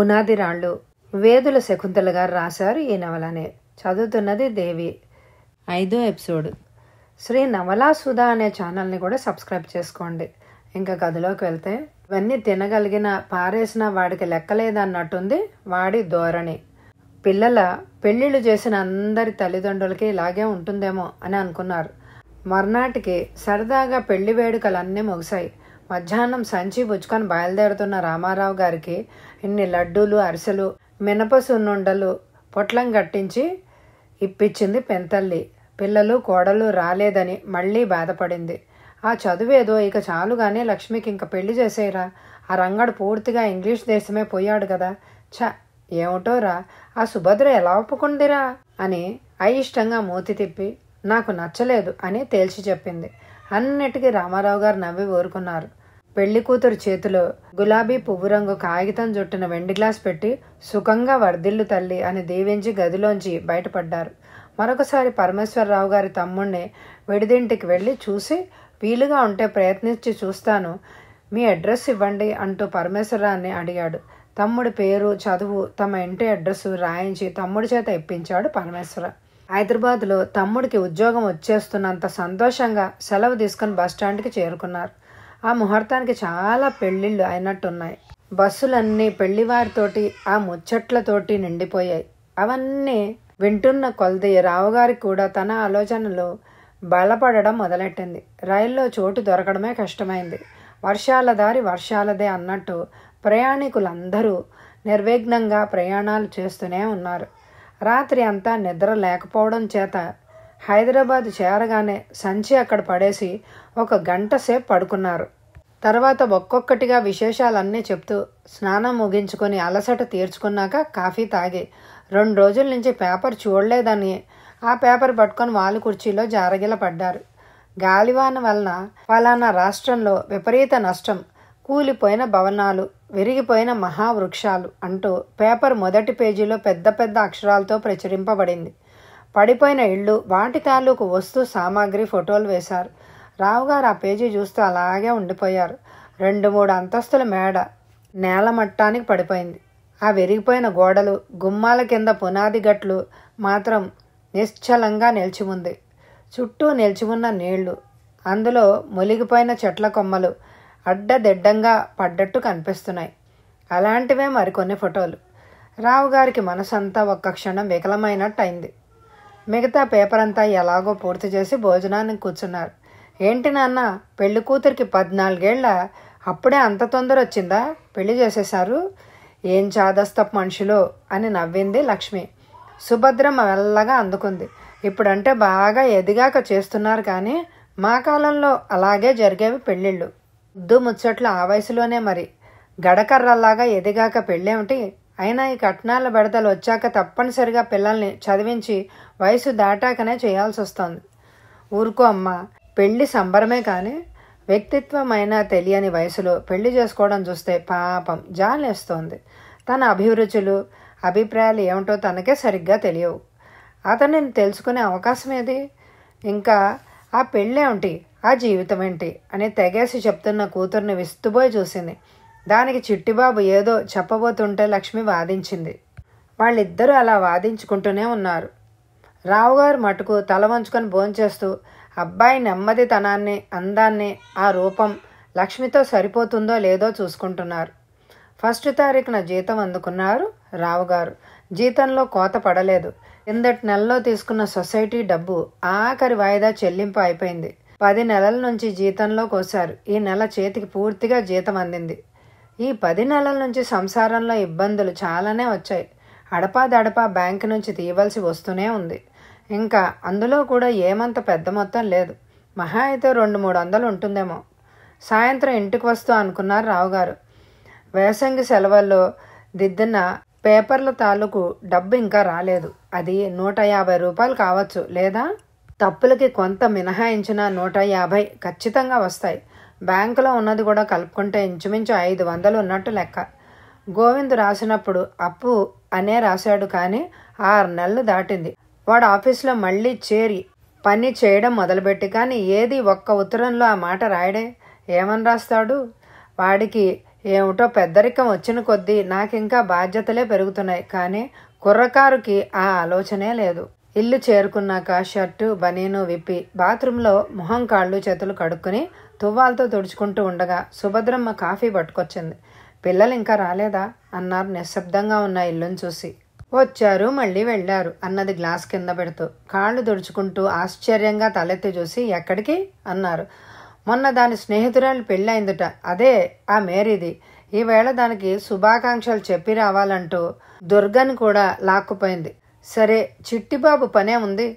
పునాది రాళ్ళు వేదుల శకుంతల గారు రాశారు ఈ నవలని చదువుతున్నది దేవి ఐదో ఎపిసోడ్ శ్రీ నవలా సుధా అనే ఛానల్ని కూడా సబ్స్క్రైబ్ చేసుకోండి ఇంకా గదిలోకి వెళ్తే ఇవన్నీ తినగలిగిన పారేసిన వాడికి లెక్కలేదన్నట్టుంది వాడి ధోరణి పిల్లల పెళ్ళిళ్ళు చేసిన అందరి తల్లిదండ్రులకి ఇలాగే ఉంటుందేమో అని అనుకున్నారు మర్నాటికి సరదాగా పెళ్లి వేడుకలు అన్నీ ముగిశాయి మధ్యాహ్నం సంచి పుచ్చుకొని బయలుదేరుతున్న రామారావు గారికి ఇన్ని లడ్డూలు అరిసెలు మినప సున్నుండలు పొట్లం కట్టించి ఇప్పించింది పెంతల్లి పిల్లలు కోడలు రాలేదని మళ్ళీ బాధపడింది ఆ చదువేదో ఇక చాలుగానే లక్ష్మికి ఇంక పెళ్లి చేసేయరా ఆ రంగడు పూర్తిగా ఇంగ్లీష్ దేశమే పోయాడు కదా ఛ ఏమిటోరా ఆ సుభద్ర ఎలా ఒప్పుకుందిరా అని అయిష్టంగా మూతి తిప్పి నాకు నచ్చలేదు అని తేల్చి చెప్పింది అన్నిటికీ రామారావు గారు నవ్వి ఊరుకున్నారు పెళ్లి కూతురు చేతిలో గులాబీ పువ్వు రంగు కాగితం జుట్టున వెండి గ్లాస్ పెట్టి సుఖంగా వర్ధిల్లు తల్లి అని దీవించి గదిలోంచి బయటపడ్డారు మరొకసారి పరమేశ్వరరావు గారి తమ్ముణ్ణి విడిదింటికి వెళ్ళి చూసి వీలుగా ఉంటే ప్రయత్నించి చూస్తాను మీ అడ్రస్ ఇవ్వండి అంటూ పరమేశ్వరరావుని అడిగాడు తమ్ముడి పేరు చదువు తమ ఇంటి అడ్రస్ రాయించి తమ్ముడి చేత ఇప్పించాడు పరమేశ్వర హైదరాబాద్లో తమ్ముడికి ఉద్యోగం వచ్చేస్తున్నంత సంతోషంగా సెలవు తీసుకుని బస్టాండ్కి చేరుకున్నారు ఆ ముహూర్తానికి చాలా పెళ్ళిళ్ళు అయినట్టున్నాయి బస్సులన్నీ పెళ్లివారితోటి ఆ ముచ్చట్లతోటి నిండిపోయాయి అవన్నీ వింటున్న కొలది రావుగారి కూడా తన ఆలోచనలు బలపడడం మొదలెట్టింది రైల్లో చోటు దొరకడమే కష్టమైంది వర్షాల దారి వర్షాలదే అన్నట్టు ప్రయాణికులందరూ నిర్విఘ్నంగా ప్రయాణాలు చేస్తూనే ఉన్నారు రాత్రి అంతా నిద్ర లేకపోవడం చేత హైదరాబాద్ చేరగానే సంచి అక్కడ పడేసి ఒక గంట సేపు పడుకున్నారు తర్వాత ఒక్కొక్కటిగా విశేషాలన్నీ చెప్తూ స్నానం ముగించుకొని అలసట తీర్చుకున్నాక కాఫీ తాగి రెండు రోజుల నుంచి పేపర్ చూడలేదని ఆ పేపర్ పట్టుకొని వాళ్ళు కుర్చీలో జారగిల పడ్డారు గాలివాన వలన ఫలానా రాష్ట్రంలో విపరీత నష్టం కూలిపోయిన భవనాలు విరిగిపోయిన మహావృక్షాలు అంటూ పేపర్ మొదటి పేజీలో పెద్ద పెద్ద అక్షరాలతో ప్రచురింపబడింది పడిపోయిన ఇళ్ళు వాటి తాలూకు వస్తు సామాగ్రి ఫోటోలు వేశారు రావుగారు ఆ పేజీ చూస్తూ అలాగే ఉండిపోయారు రెండు మూడు అంతస్తుల మేడ నేల మట్టానికి పడిపోయింది ఆ విరిగిపోయిన గోడలు గుమ్మాల కింద పునాది గట్లు మాత్రం నిశ్చలంగా ఉంది చుట్టూ ఉన్న నీళ్లు అందులో మొలిగిపోయిన చెట్ల కొమ్మలు అడ్డదిడ్డంగా పడ్డట్టు కనిపిస్తున్నాయి అలాంటివే మరికొన్ని ఫోటోలు రావుగారికి మనసంతా ఒక్క క్షణం వికలమైనట్టు అయింది మిగతా పేపర్ అంతా ఎలాగో పూర్తి చేసి భోజనానికి కూర్చున్నారు ఏంటి నాన్న పెళ్లి కూతురికి పద్నాలుగేళ్ల అప్పుడే అంత తొందర వచ్చిందా పెళ్లి చేసేశారు ఏం చాదస్తప్ మనుషులు అని నవ్వింది లక్ష్మి సుభద్ర మెల్లగా అందుకుంది ఇప్పుడంటే బాగా ఎదిగాక చేస్తున్నారు కానీ మా కాలంలో అలాగే జరిగేవి పెళ్ళిళ్ళు దు ముచ్చట్లు ఆ వయసులోనే మరి గడకర్రలాగా ఎదిగాక పెళ్ళేమిటి అయినా ఈ కట్నాల బెడతలు వచ్చాక తప్పనిసరిగా పిల్లల్ని చదివించి వయసు దాటాకనే చేయాల్సి వస్తుంది ఊరుకో అమ్మ పెళ్లి సంబరమే కానీ వ్యక్తిత్వమైనా తెలియని వయసులో పెళ్లి చేసుకోవడం చూస్తే పాపం జాలేస్తోంది తన అభిరుచులు అభిప్రాయాలు ఏమిటో తనకే సరిగ్గా తెలియవు అతనిని తెలుసుకునే అవకాశం ఏది ఇంకా ఆ పెళ్ళేమిటి ఆ జీవితం ఏంటి అని తెగేసి చెప్తున్న కూతుర్ని విస్తుబోయి చూసింది దానికి చిట్టిబాబు ఏదో చెప్పబోతుంటే లక్ష్మి వాదించింది వాళ్ళిద్దరూ అలా వాదించుకుంటూనే ఉన్నారు రావుగారు మటుకు తల వంచుకొని భోంచేస్తూ అబ్బాయి నెమ్మదితనాన్ని అందాన్ని ఆ రూపం లక్ష్మితో సరిపోతుందో లేదో చూసుకుంటున్నారు ఫస్ట్ తారీఖున జీతం అందుకున్నారు రావుగారు జీతంలో కోత పడలేదు కిందటి నెలలో తీసుకున్న సొసైటీ డబ్బు ఆఖరి వాయిదా చెల్లింపు అయిపోయింది పది నెలల నుంచి జీతంలో కోసారు ఈ నెల చేతికి పూర్తిగా జీతం అందింది ఈ పది నెలల నుంచి సంసారంలో ఇబ్బందులు చాలానే వచ్చాయి అడపాదడపా బ్యాంకు నుంచి తీయవలసి వస్తూనే ఉంది ఇంకా అందులో కూడా ఏమంత పెద్ద మొత్తం లేదు మహా అయితే రెండు మూడు వందలు ఉంటుందేమో సాయంత్రం ఇంటికి వస్తూ అనుకున్నారు రావుగారు వేసంగి సెలవుల్లో దిద్దిన పేపర్ల తాలూకు డబ్బు ఇంకా రాలేదు అది నూట యాభై రూపాయలు కావచ్చు లేదా తప్పులకి కొంత మినహాయించిన నూట యాభై ఖచ్చితంగా వస్తాయి బ్యాంకులో ఉన్నది కూడా కలుపుకుంటే ఇంచుమించు ఐదు వందలు ఉన్నట్టు లెక్క గోవింద్ రాసినప్పుడు అప్పు అనే రాశాడు కానీ ఆరు నెలలు దాటింది వాడు ఆఫీస్లో మళ్ళీ చేరి పని చేయడం మొదలుపెట్టి కానీ ఏది ఒక్క ఉత్తరంలో ఆ మాట రాయడే ఏమని రాస్తాడు వాడికి ఏమిటో పెద్దరికం వచ్చిన కొద్దీ నాకింకా బాధ్యతలే పెరుగుతున్నాయి కానీ కుర్రకారుకి ఆ ఆలోచనే లేదు ఇల్లు చేరుకున్నాక షర్టు బనీను విప్పి బాత్రూంలో మొహం కాళ్ళు చేతులు కడుక్కుని తువ్వాలతో తుడుచుకుంటూ ఉండగా సుభద్రమ్మ కాఫీ పట్టుకొచ్చింది పిల్లలు ఇంకా రాలేదా అన్నారు నిశ్శబ్దంగా ఉన్న ఇల్లును చూసి వచ్చారు మళ్ళీ వెళ్ళారు అన్నది గ్లాస్ కింద పెడుతూ కాళ్ళు తుడుచుకుంటూ ఆశ్చర్యంగా తలెత్తి చూసి ఎక్కడికి అన్నారు మొన్న దాని స్నేహితురాలు పెళ్ళైందట అదే ఆ మేరీది ఈవేళ దానికి శుభాకాంక్షలు చెప్పి రావాలంటూ దుర్గని కూడా లాక్కుపోయింది సరే చిట్టిబాబు పనే ఉంది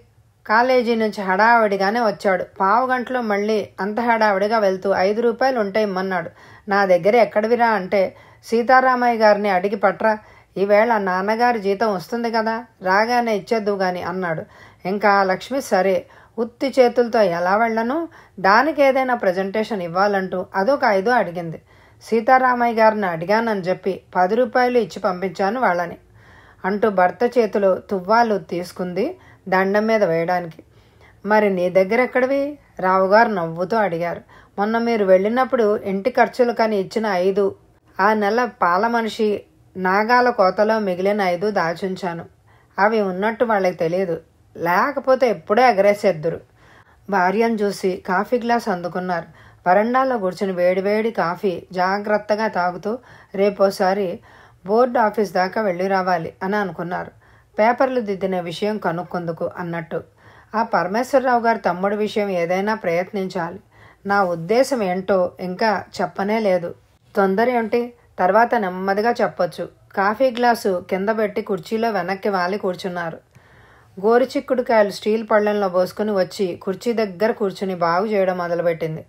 కాలేజీ నుంచి హడావిడిగానే వచ్చాడు పావు గంటలో మళ్ళీ అంత హడావిడిగా వెళ్తూ ఐదు రూపాయలు ఉంటాయి ఇమ్మన్నాడు నా దగ్గర ఎక్కడివిరా అంటే సీతారామయ్య గారిని అడిగి పట్రా ఈవేళ నాన్నగారి జీతం వస్తుంది కదా రాగానే ఇచ్చేద్దు గాని అన్నాడు ఇంకా లక్ష్మి సరే ఉత్తి చేతులతో ఎలా వెళ్ళను దానికి ఏదైనా ప్రజెంటేషన్ ఇవ్వాలంటూ అదొక ఐదో అడిగింది సీతారామయ్య గారిని అడిగానని చెప్పి పది రూపాయలు ఇచ్చి పంపించాను వాళ్ళని అంటూ భర్త చేతిలో తువ్వాలు తీసుకుంది దండం మీద వేయడానికి మరి నీ దగ్గర ఎక్కడివి రావుగారు నవ్వుతూ అడిగారు మొన్న మీరు వెళ్ళినప్పుడు ఇంటి ఖర్చులు కానీ ఇచ్చిన ఐదు ఆ నెల పాల మనిషి నాగాల కోతలో మిగిలిన ఐదు దాచుంచాను అవి ఉన్నట్టు వాళ్ళకి తెలియదు లేకపోతే ఎప్పుడే ఎగరేసేద్దురు భార్యను చూసి కాఫీ గ్లాస్ అందుకున్నారు వరండాలో కూర్చుని వేడివేడి కాఫీ జాగ్రత్తగా తాగుతూ రేపోసారి బోర్డు ఆఫీస్ దాకా వెళ్ళి రావాలి అని అనుకున్నారు పేపర్లు దిద్దిన విషయం కనుక్కుందుకు అన్నట్టు ఆ పరమేశ్వరరావు గారి తమ్ముడి విషయం ఏదైనా ప్రయత్నించాలి నా ఉద్దేశం ఏంటో ఇంకా చెప్పనే లేదు తొందర ఏంటి తర్వాత నెమ్మదిగా చెప్పొచ్చు కాఫీ గ్లాసు కింద పెట్టి కుర్చీలో వెనక్కి వాలి కూర్చున్నారు గోరుచిక్కుడుకాయలు స్టీల్ పళ్ళంలో పోసుకుని వచ్చి కుర్చీ దగ్గర కూర్చుని బాగు చేయడం మొదలుపెట్టింది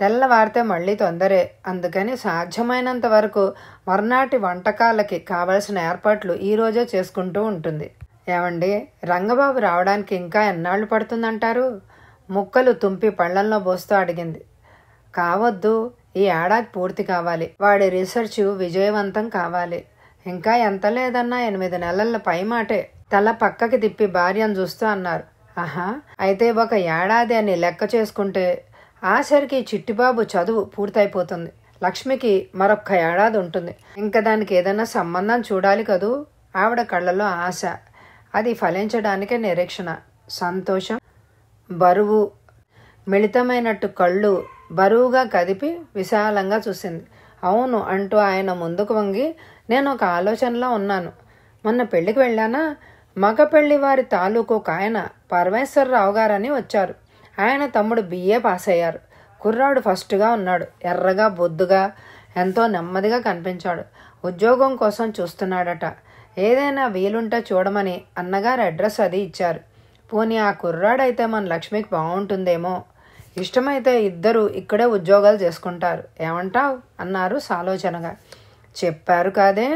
తెల్లవారితే మళ్ళీ తొందరే అందుకని సాధ్యమైనంత వరకు మర్నాటి వంటకాలకి కావలసిన ఏర్పాట్లు ఈరోజే చేసుకుంటూ ఉంటుంది ఏమండి రంగబాబు రావడానికి ఇంకా ఎన్నాళ్ళు పడుతుందంటారు ముక్కలు తుంపి పళ్ళంలో పోస్తూ అడిగింది కావద్దు ఈ ఏడాది పూర్తి కావాలి వాడి రీసెర్చ్ విజయవంతం కావాలి ఇంకా ఎంత లేదన్నా ఎనిమిది నెలల పై మాటే తల పక్కకి తిప్పి భార్యను చూస్తూ అన్నారు ఆహా అయితే ఒక ఏడాది అని లెక్క చేసుకుంటే ఆసరికి చిట్టిబాబు చదువు పూర్తయిపోతుంది లక్ష్మికి మరొక్క ఏడాది ఉంటుంది ఇంకా దానికి ఏదైనా సంబంధం చూడాలి కదూ ఆవిడ కళ్ళలో ఆశ అది ఫలించడానికే నిరీక్షణ సంతోషం బరువు మిళితమైనట్టు కళ్ళు బరువుగా కదిపి విశాలంగా చూసింది అవును అంటూ ఆయన ముందుకు వంగి నేను ఒక ఆలోచనలో ఉన్నాను మొన్న పెళ్లికి వెళ్ళానా మగ పెళ్లి వారి తాలూకు ఒక ఆయన పరమేశ్వరరావు గారని వచ్చారు ఆయన తమ్ముడు బిఏ పాస్ అయ్యారు కుర్రాడు ఫస్ట్గా ఉన్నాడు ఎర్రగా బొద్దుగా ఎంతో నెమ్మదిగా కనిపించాడు ఉద్యోగం కోసం చూస్తున్నాడట ఏదైనా వీలుంటే చూడమని అన్నగారు అడ్రస్ అది ఇచ్చారు పోనీ ఆ కుర్రాడైతే మన లక్ష్మికి బాగుంటుందేమో ఇష్టమైతే ఇద్దరు ఇక్కడే ఉద్యోగాలు చేసుకుంటారు ఏమంటావు అన్నారు సాలోచనగా చెప్పారు కాదే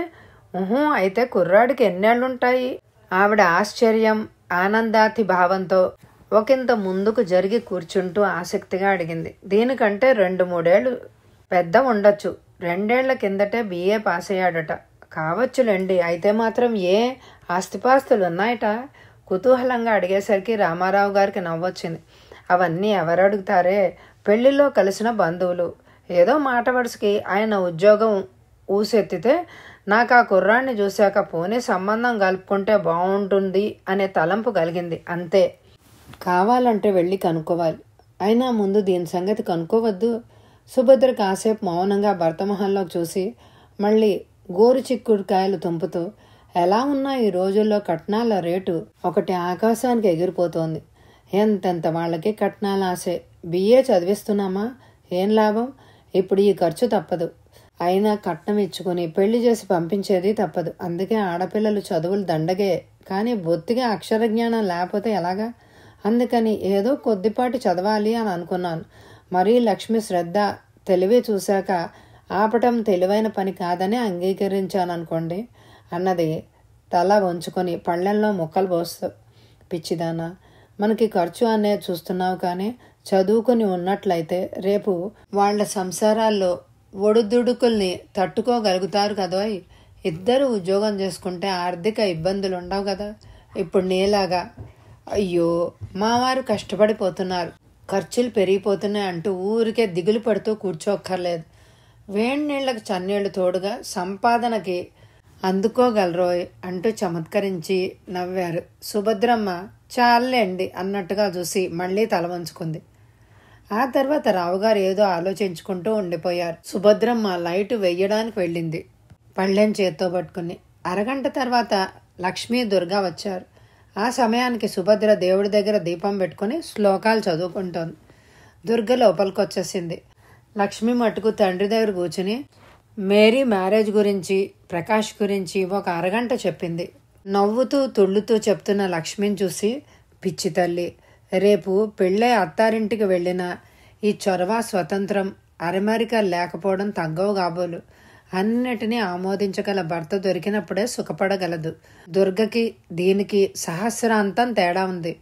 ఊహూ అయితే కుర్రాడికి ఎన్నేళ్లుంటాయి ఆవిడ ఆశ్చర్యం ఆనందాతి భావంతో ఒకంత ముందుకు జరిగి కూర్చుంటూ ఆసక్తిగా అడిగింది దీనికంటే రెండు మూడేళ్ళు పెద్ద ఉండొచ్చు రెండేళ్ల కిందటే బీఏ పాస్ అయ్యాడట కావచ్చులేండి అయితే మాత్రం ఏ ఆస్తిపాస్తులు ఉన్నాయట కుతూహలంగా అడిగేసరికి రామారావు గారికి నవ్వొచ్చింది అవన్నీ ఎవరడుగుతారే పెళ్లిలో కలిసిన బంధువులు ఏదో మాట వడుసుకి ఆయన ఉద్యోగం ఊసెత్తితే నాకు ఆ కుర్రాన్ని చూశాక పోనీ సంబంధం కలుపుకుంటే బాగుంటుంది అనే తలంపు కలిగింది అంతే కావాలంటే వెళ్ళి కనుక్కోవాలి అయినా ముందు దీని సంగతి కనుక్కోవద్దు సుభద్ర కాసేపు మౌనంగా భర్త మొహంలోకి చూసి మళ్ళీ గోరు చిక్కుడుకాయలు తుంపుతూ ఎలా ఉన్నా ఈ రోజుల్లో కట్నాల రేటు ఒకటి ఆకాశానికి ఎగిరిపోతోంది ఎంతెంత వాళ్ళకి కట్నాల ఆశే బిఏ చదివిస్తున్నామా ఏం లాభం ఇప్పుడు ఈ ఖర్చు తప్పదు అయినా కట్నం ఇచ్చుకొని పెళ్లి చేసి పంపించేది తప్పదు అందుకే ఆడపిల్లలు చదువులు దండగే కానీ బొత్తిగా అక్షర జ్ఞానం లేకపోతే ఎలాగా అందుకని ఏదో కొద్దిపాటి చదవాలి అని అనుకున్నాను మరీ లక్ష్మి శ్రద్ధ తెలివి చూశాక ఆపటం తెలివైన పని కాదని అంగీకరించాను అనుకోండి అన్నది తల వంచుకొని పళ్ళెల్లో ముక్కలు పోస్తూ పిచ్చిదానా మనకి ఖర్చు అనేది చూస్తున్నావు కానీ చదువుకుని ఉన్నట్లయితే రేపు వాళ్ళ సంసారాల్లో ఒడుదుడుకుల్ని తట్టుకోగలుగుతారు కదా ఇద్దరు ఉద్యోగం చేసుకుంటే ఆర్థిక ఇబ్బందులు ఉండవు కదా ఇప్పుడు నేలాగా అయ్యో మావారు కష్టపడిపోతున్నారు ఖర్చులు పెరిగిపోతున్నాయి అంటూ ఊరికే దిగులు పడుతూ కూర్చోక్కర్లేదు వేడి నీళ్లకు చన్నీళ్లు తోడుగా సంపాదనకి అందుకోగలరోయ్ అంటూ చమత్కరించి నవ్వారు సుభద్రమ్మ చాలండి అన్నట్టుగా చూసి మళ్ళీ తల వంచుకుంది ఆ తర్వాత రావుగారు ఏదో ఆలోచించుకుంటూ ఉండిపోయారు సుభద్రమ్మ లైట్ వెయ్యడానికి వెళ్ళింది పళ్ళెం చేత్తో పట్టుకుని అరగంట తర్వాత లక్ష్మీ దుర్గా వచ్చారు ఆ సమయానికి సుభద్ర దేవుడి దగ్గర దీపం పెట్టుకుని శ్లోకాలు చదువుకుంటోంది దుర్గ లోపలికి వచ్చేసింది లక్ష్మి మటుకు తండ్రి దగ్గర కూర్చుని మేరీ మ్యారేజ్ గురించి ప్రకాష్ గురించి ఒక అరగంట చెప్పింది నవ్వుతూ తొళ్ళుతూ చెప్తున్న లక్ష్మిని చూసి పిచ్చి తల్లి రేపు పెళ్ళే అత్తారింటికి వెళ్ళిన ఈ చొరవ స్వతంత్రం అరమరిక లేకపోవడం తగ్గవు కాబోలు అన్నిటినీ ఆమోదించగల భర్త దొరికినప్పుడే సుఖపడగలదు దుర్గకి దీనికి సహస్రాంతం తేడా ఉంది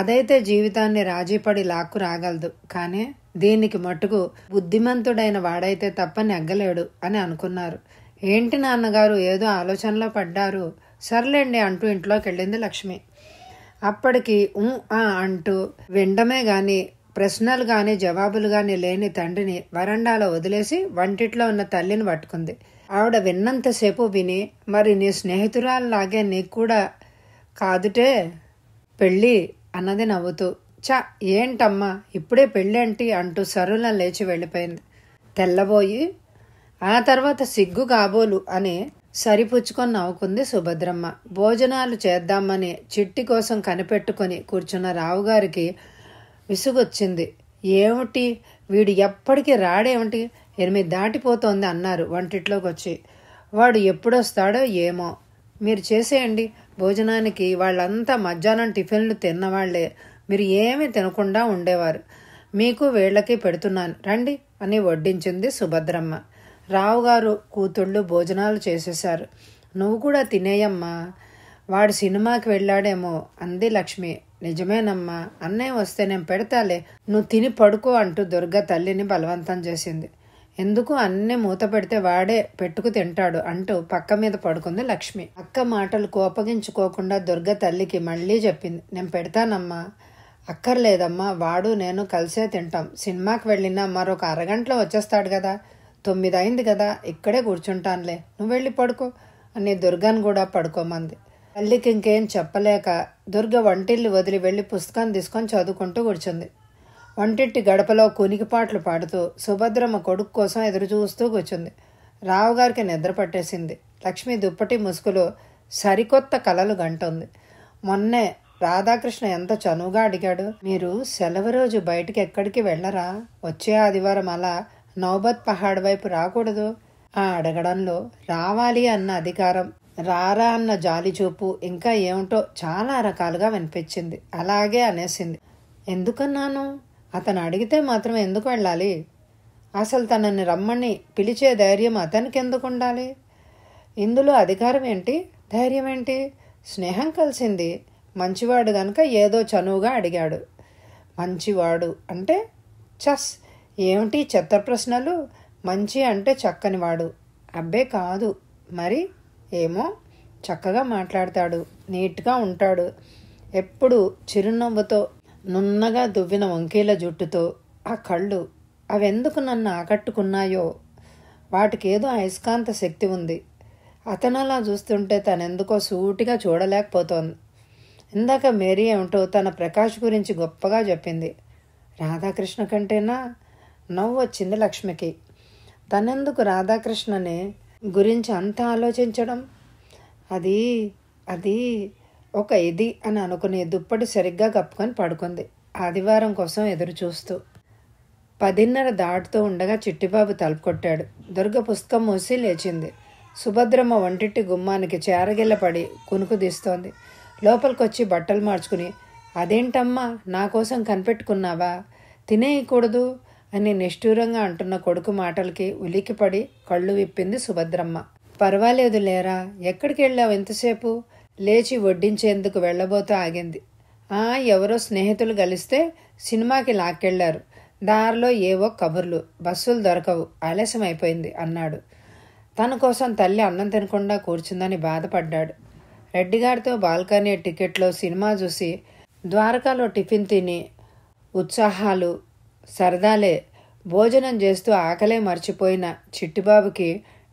అదైతే జీవితాన్ని రాజీపడి లాక్కు రాగలదు కానీ దీనికి మటుకు బుద్ధిమంతుడైన వాడైతే తప్ప నెగ్గలేడు అని అనుకున్నారు ఏంటి నాన్నగారు ఏదో ఆలోచనలో పడ్డారు సర్లేండి అంటూ ఇంట్లోకి వెళ్ళింది లక్ష్మి అప్పటికి అంటూ వినడమే కానీ ప్రశ్నలు కానీ జవాబులు కానీ లేని తండ్రిని వరండాలో వదిలేసి వంటిట్లో ఉన్న తల్లిని పట్టుకుంది ఆవిడ విన్నంతసేపు విని మరి నీ స్నేహితురాల్లాగే నీకు కూడా కాదుటే పెళ్ళి అన్నది నవ్వుతూ చ ఏంటమ్మా ఇప్పుడే పెళ్ళేంటి అంటూ సరులను లేచి వెళ్ళిపోయింది తెల్లబోయి ఆ తర్వాత సిగ్గు కాబోలు అని సరిపుచ్చుకొని నవ్వుకుంది సుభద్రమ్మ భోజనాలు చేద్దామని చిట్టి కోసం కనిపెట్టుకొని కూర్చున్న రావుగారికి విసుగొచ్చింది ఏమిటి వీడు ఎప్పటికీ రాడేమిటి ఎనిమిది దాటిపోతోంది అన్నారు వంటిట్లోకి వచ్చి వాడు ఎప్పుడొస్తాడో ఏమో మీరు చేసేయండి భోజనానికి వాళ్ళంతా మధ్యాహ్నం టిఫిన్లు తిన్నవాళ్లే మీరు ఏమీ తినకుండా ఉండేవారు మీకు వీళ్ళకి పెడుతున్నాను రండి అని వడ్డించింది సుభద్రమ్మ రావుగారు కూతుళ్ళు భోజనాలు చేసేశారు నువ్వు కూడా తినేయమ్మా వాడు సినిమాకి వెళ్ళాడేమో అంది లక్ష్మి నిజమేనమ్మా అన్నయ్య వస్తే నేను పెడతాలే నువ్వు తిని పడుకో అంటూ దుర్గ తల్లిని బలవంతం చేసింది ఎందుకు అన్నీ మూత పెడితే వాడే పెట్టుకు తింటాడు అంటూ పక్క మీద పడుకుంది లక్ష్మి అక్క మాటలు కోపగించుకోకుండా దుర్గ తల్లికి మళ్ళీ చెప్పింది నేను పెడతానమ్మా అక్కర్లేదమ్మా వాడు నేను కలిసే తింటాం సినిమాకి వెళ్ళినా మరొక అరగంటలో వచ్చేస్తాడు కదా తొమ్మిది అయింది కదా ఇక్కడే కూర్చుంటానులే నువ్వు వెళ్ళి పడుకో అని దుర్గాను కూడా పడుకోమంది తల్లికి ఇంకేం చెప్పలేక దుర్గ వంటిల్లు వదిలి వెళ్ళి పుస్తకం తీసుకొని చదువుకుంటూ కూర్చుంది వంటింటి గడపలో పాటలు పాడుతూ సుభద్రమ్మ కొడుకు కోసం ఎదురు చూస్తూ కూర్చుంది రావుగారికి నిద్ర పట్టేసింది లక్ష్మి దుప్పటి ముసుగులో సరికొత్త కలలు గంటుంది మొన్నే రాధాకృష్ణ ఎంత చనువుగా అడిగాడు మీరు సెలవు రోజు బయటికి ఎక్కడికి వెళ్ళరా వచ్చే ఆదివారం అలా నౌబత్ పహాడ్ వైపు రాకూడదు ఆ అడగడంలో రావాలి అన్న అధికారం రారా అన్న జాలి చూపు ఇంకా ఏమిటో చాలా రకాలుగా వినిపించింది అలాగే అనేసింది ఎందుకన్నాను అతను అడిగితే మాత్రం ఎందుకు వెళ్ళాలి అసలు తనని రమ్మని పిలిచే ధైర్యం అతనికి ఎందుకు ఉండాలి ఇందులో అధికారం ఏంటి ధైర్యం ఏంటి స్నేహం కలిసింది మంచివాడు గనుక ఏదో చనువుగా అడిగాడు మంచివాడు అంటే చస్ ఏమిటి చెత్త ప్రశ్నలు మంచి అంటే చక్కని వాడు అబ్బే కాదు మరి ఏమో చక్కగా మాట్లాడతాడు నీట్గా ఉంటాడు ఎప్పుడు చిరునవ్వుతో నున్నగా దువ్విన వంకీల జుట్టుతో ఆ కళ్ళు అవెందుకు నన్ను ఆకట్టుకున్నాయో వాటికేదో అయస్కాంత శక్తి ఉంది అతనలా చూస్తుంటే తనెందుకో సూటిగా చూడలేకపోతోంది ఇందాక మేరీ ఏమిటో తన ప్రకాష్ గురించి గొప్పగా చెప్పింది రాధాకృష్ణ కంటేనా నవ్వు వచ్చింది లక్ష్మికి తనెందుకు రాధాకృష్ణని గురించి అంత ఆలోచించడం అది అది ఒక ఇది అని అనుకునే దుప్పటి సరిగ్గా కప్పుకొని పడుకుంది ఆదివారం కోసం ఎదురు చూస్తూ పదిన్నర దాటుతూ ఉండగా చిట్టిబాబు తలుపు కొట్టాడు దుర్గ పుస్తకం మూసి లేచింది సుభద్రమ్మ వంటింటి గుమ్మానికి చేరగిల్లపడి కునుకుదీస్తోంది లోపలికొచ్చి బట్టలు మార్చుకుని అదేంటమ్మా నా కోసం కనిపెట్టుకున్నావా తినేయకూడదు అని నిష్ఠూరంగా అంటున్న కొడుకు మాటలకి ఉలిక్కిపడి కళ్ళు విప్పింది సుభద్రమ్మ పర్వాలేదు లేరా ఎక్కడికి వెళ్ళావు ఎంతసేపు లేచి వడ్డించేందుకు వెళ్ళబోతూ ఆగింది ఆ ఎవరో స్నేహితులు కలిస్తే సినిమాకి లాక్కెళ్లారు దారిలో ఏవో కబుర్లు బస్సులు దొరకవు ఆలస్యమైపోయింది అన్నాడు తన కోసం తల్లి అన్నం తినకుండా కూర్చుందని బాధపడ్డాడు రెడ్డిగారితో బాల్కనీ టికెట్లో సినిమా చూసి ద్వారకాలో టిఫిన్ తిని ఉత్సాహాలు సరదాలే భోజనం చేస్తూ ఆకలే మర్చిపోయిన చిట్టిబాబుకి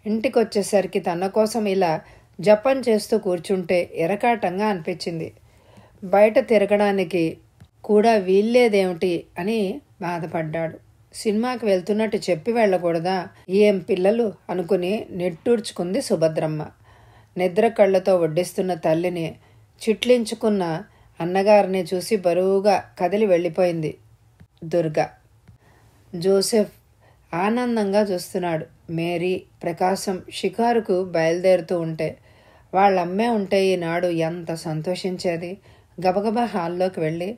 ఇంటికొచ్చేసరికి తన కోసం ఇలా జపం చేస్తూ కూర్చుంటే ఎరకాటంగా అనిపించింది బయట తిరగడానికి కూడా వీల్లేదేమిటి అని బాధపడ్డాడు సినిమాకి వెళ్తున్నట్టు చెప్పి వెళ్ళకూడదా ఏం పిల్లలు అనుకుని నెట్టూర్చుకుంది సుభద్రమ్మ నిద్ర కళ్ళతో వడ్డిస్తున్న తల్లిని చిట్లించుకున్న అన్నగారిని చూసి బరువుగా కదిలి వెళ్ళిపోయింది దుర్గా జోసెఫ్ ఆనందంగా చూస్తున్నాడు మేరీ ప్రకాశం షికారుకు బయలుదేరుతూ ఉంటే వాళ్ళమ్మే ఉంటే ఈనాడు ఎంత సంతోషించేది గబగబా హాల్లోకి వెళ్ళి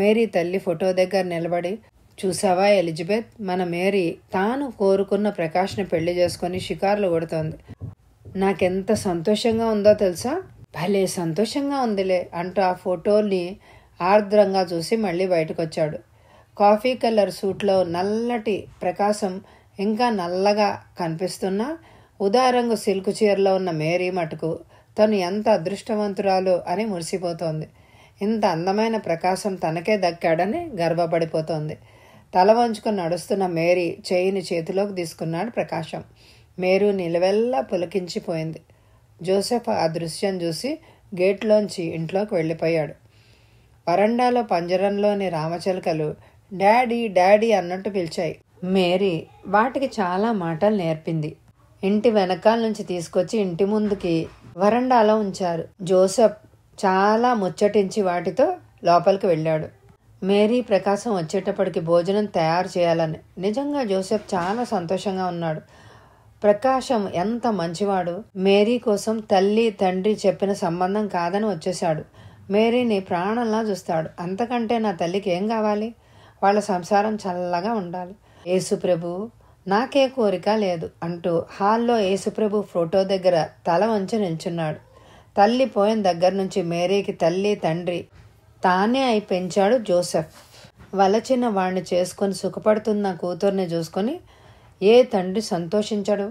మేరీ తల్లి ఫోటో దగ్గర నిలబడి చూసావా ఎలిజబెత్ మన మేరీ తాను కోరుకున్న ప్రకాష్ని పెళ్లి చేసుకొని షికార్లు కొడుతోంది నాకెంత సంతోషంగా ఉందో తెలుసా భలే సంతోషంగా ఉందిలే అంటూ ఆ ఫోటోని ఆర్ద్రంగా చూసి మళ్ళీ బయటకు వచ్చాడు కాఫీ కలర్ సూట్లో నల్లటి ప్రకాశం ఇంకా నల్లగా కనిపిస్తున్నా ఉదారంగు సిల్క్ చీరలో ఉన్న మేరీ మటుకు తను ఎంత అదృష్టవంతురాలు అని మురిసిపోతోంది ఇంత అందమైన ప్రకాశం తనకే దక్కాడని గర్వపడిపోతోంది తల వంచుకుని నడుస్తున్న మేరీ చేయిని చేతిలోకి తీసుకున్నాడు ప్రకాశం మేరు నిలవెల్లా పులకించిపోయింది జోసెఫ్ ఆ దృశ్యం చూసి గేట్లోంచి ఇంట్లోకి వెళ్ళిపోయాడు వరండాలో పంజరంలోని రామచిలకలు డాడీ డాడీ అన్నట్టు పిలిచాయి మేరీ వాటికి చాలా మాటలు నేర్పింది ఇంటి వెనకాల నుంచి తీసుకొచ్చి ఇంటి ముందుకి వరండాలో ఉంచారు జోసెఫ్ చాలా ముచ్చటించి వాటితో లోపలికి వెళ్ళాడు మేరీ ప్రకాశం వచ్చేటప్పటికి భోజనం తయారు చేయాలని నిజంగా జోసెఫ్ చాలా సంతోషంగా ఉన్నాడు ప్రకాశం ఎంత మంచివాడు మేరీ కోసం తల్లి తండ్రి చెప్పిన సంబంధం కాదని వచ్చేశాడు మేరీని ప్రాణంలా చూస్తాడు అంతకంటే నా తల్లికి ఏం కావాలి వాళ్ళ సంసారం చల్లగా ఉండాలి యేసుప్రభు నాకే కోరిక లేదు అంటూ హాల్లో యేసుప్రభు ఫోటో దగ్గర తల వంచి నిల్చున్నాడు తల్లి పోయిన దగ్గర నుంచి మేరీకి తల్లి తండ్రి తానే అయి పెంచాడు జోసెఫ్ వలచిన వాడిని చేసుకొని సుఖపడుతున్న కూతుర్ని చూసుకొని ఏ తండ్రి సంతోషించడు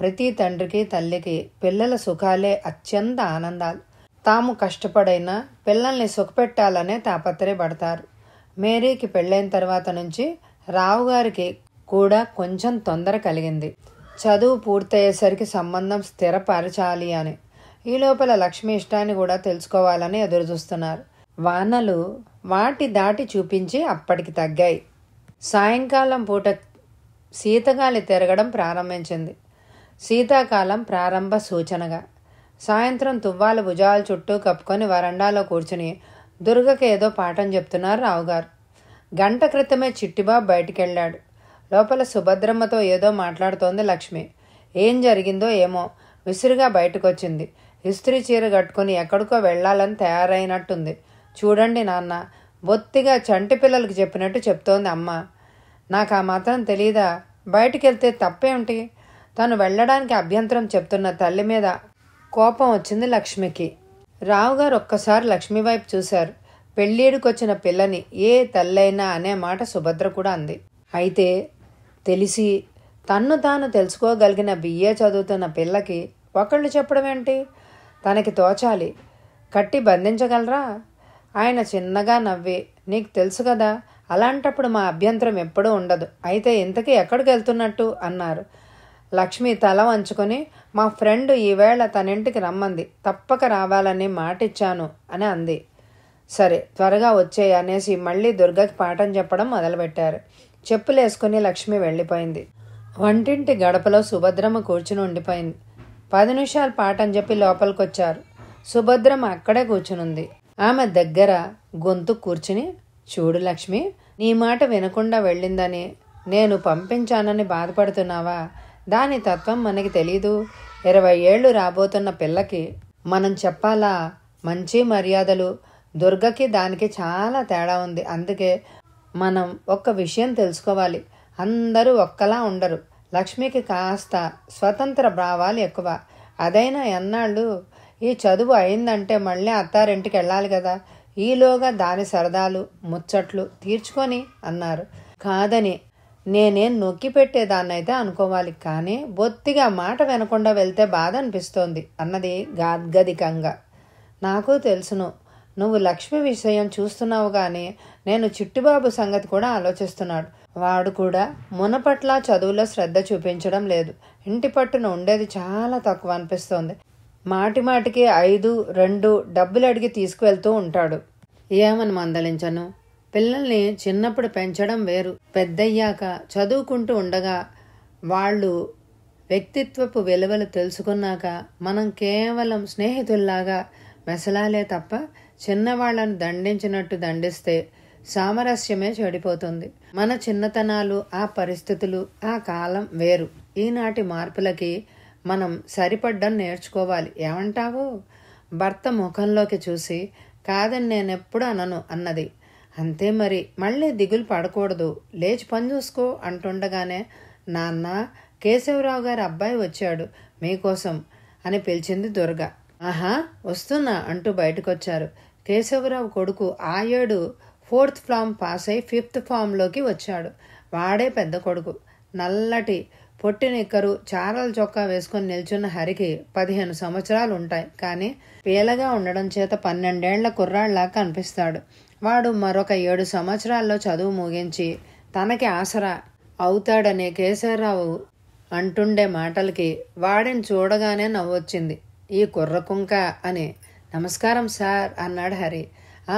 ప్రతి తండ్రికి తల్లికి పిల్లల సుఖాలే అత్యంత ఆనందాలు తాము కష్టపడైనా పిల్లల్ని సుఖపెట్టాలనే తాపత్రయపడతారు మేరీకి పెళ్ళైన తర్వాత నుంచి రావు గారికి కూడా కొంచెం తొందర కలిగింది చదువు పూర్తయ్యేసరికి సంబంధం స్థిరపరచాలి అని ఈ లోపల లక్ష్మి ఇష్టాన్ని కూడా తెలుసుకోవాలని ఎదురుచూస్తున్నారు వానలు వాటి దాటి చూపించి అప్పటికి తగ్గాయి సాయంకాలం పూట శీతగాలి తిరగడం ప్రారంభించింది శీతాకాలం ప్రారంభ సూచనగా సాయంత్రం తువ్వాల భుజాల చుట్టూ కప్పుకొని వరండాలో కూర్చుని దుర్గకి ఏదో పాఠం చెప్తున్నారు రావుగారు గంట క్రితమే చిట్టిబాబు బయటికెళ్ళాడు లోపల సుభద్రమ్మతో ఏదో మాట్లాడుతోంది లక్ష్మి ఏం జరిగిందో ఏమో విసురుగా బయటకొచ్చింది ఇస్త్రీ చీర కట్టుకుని ఎక్కడికో వెళ్ళాలని తయారైనట్టుంది చూడండి నాన్న బొత్తిగా చంటి పిల్లలకి చెప్పినట్టు చెప్తోంది అమ్మ నాకు ఆ మాత్రం తెలియదా బయటికెళ్తే తప్పేమిటి తను వెళ్ళడానికి అభ్యంతరం చెప్తున్న తల్లి మీద కోపం వచ్చింది లక్ష్మికి రావుగారు ఒక్కసారి లక్ష్మీవైపు వైపు చూశారు పెళ్ళేడుకొచ్చిన పిల్లని ఏ తల్లైనా అనే మాట సుభద్ర కూడా అంది అయితే తెలిసి తన్ను తాను తెలుసుకోగలిగిన బిఏ చదువుతున్న పిల్లకి ఒకళ్ళు చెప్పడం ఏంటి తనకి తోచాలి కట్టి బంధించగలరా ఆయన చిన్నగా నవ్వి నీకు తెలుసు కదా అలాంటప్పుడు మా అభ్యంతరం ఎప్పుడూ ఉండదు అయితే ఇంతకీ ఎక్కడికి వెళ్తున్నట్టు అన్నారు లక్ష్మి తల వంచుకొని మా ఫ్రెండ్ ఈవేళ తనింటికి రమ్మంది తప్పక రావాలని మాటిచ్చాను అని అంది సరే త్వరగా వచ్చే అనేసి మళ్ళీ దుర్గకి పాఠం చెప్పడం మొదలుపెట్టారు చెప్పులేసుకుని లక్ష్మి వెళ్ళిపోయింది వంటింటి గడపలో సుభద్రమ్మ కూర్చుని ఉండిపోయింది పది నిమిషాలు పాఠం చెప్పి లోపలికొచ్చారు సుభద్రమ్మ అక్కడే కూర్చునుంది ఆమె దగ్గర గొంతు కూర్చుని చూడు లక్ష్మి నీ మాట వినకుండా వెళ్ళిందని నేను పంపించానని బాధపడుతున్నావా దాని తత్వం మనకి తెలీదు ఇరవై ఏళ్ళు రాబోతున్న పిల్లకి మనం చెప్పాలా మంచి మర్యాదలు దుర్గకి దానికి చాలా తేడా ఉంది అందుకే మనం ఒక్క విషయం తెలుసుకోవాలి అందరూ ఒక్కలా ఉండరు లక్ష్మికి కాస్త స్వతంత్ర భావాలు ఎక్కువ అదైనా ఎన్నాళ్ళు ఈ చదువు అయిందంటే మళ్ళీ అత్తారింటికి వెళ్ళాలి కదా ఈలోగా దాని సరదాలు ముచ్చట్లు తీర్చుకొని అన్నారు కాదని నేనేం నొక్కి పెట్టేదాన్నైతే అనుకోవాలి కానీ బొత్తిగా మాట వినకుండా వెళ్తే బాధ అనిపిస్తోంది అన్నది గాద్గదికంగా నాకు తెలుసును నువ్వు లక్ష్మి విషయం చూస్తున్నావు కానీ నేను చిట్టుబాబు సంగతి కూడా ఆలోచిస్తున్నాడు వాడు కూడా మునపట్ల చదువులో శ్రద్ధ చూపించడం లేదు ఇంటి పట్టున ఉండేది చాలా తక్కువ అనిపిస్తోంది మాటి మాటికి ఐదు రెండు డబ్బులు అడిగి తీసుకువెళ్తూ ఉంటాడు ఏమని మందలించను పిల్లల్ని చిన్నప్పుడు పెంచడం వేరు పెద్దయ్యాక చదువుకుంటూ ఉండగా వాళ్ళు వ్యక్తిత్వపు విలువలు తెలుసుకున్నాక మనం కేవలం స్నేహితుల్లాగా మెసలాలే తప్ప చిన్నవాళ్లను దండించినట్టు దండిస్తే సామరస్యమే చెడిపోతుంది మన చిన్నతనాలు ఆ పరిస్థితులు ఆ కాలం వేరు ఈనాటి మార్పులకి మనం సరిపడ్డం నేర్చుకోవాలి ఏమంటావు భర్త ముఖంలోకి చూసి కాదని నేనెప్పుడు అనను అన్నది అంతే మరి మళ్ళీ దిగులు పడకూడదు లేచి పని చూసుకో అంటుండగానే నాన్న కేశవరావు గారి అబ్బాయి వచ్చాడు మీకోసం అని పిలిచింది దుర్గ ఆహా వస్తున్నా అంటూ బయటకొచ్చారు కేశవరావు కొడుకు ఆ ఏడు ఫోర్త్ ఫామ్ పాస్ అయి ఫిఫ్త్ ఫామ్లోకి వచ్చాడు వాడే పెద్ద కొడుకు నల్లటి పొట్టినిక్కరు చారల చొక్కా వేసుకుని నిల్చున్న హరికి పదిహేను సంవత్సరాలు ఉంటాయి కానీ పీలగా ఉండడం చేత పన్నెండేళ్ల కుర్రాళ్లా కనిపిస్తాడు వాడు మరొక ఏడు సంవత్సరాల్లో చదువు ముగించి తనకి ఆసరా అవుతాడనే కేశవరావు అంటుండే మాటలకి వాడిని చూడగానే నవ్వొచ్చింది ఈ కుర్రకుంక అని నమస్కారం సార్ అన్నాడు హరి ఆ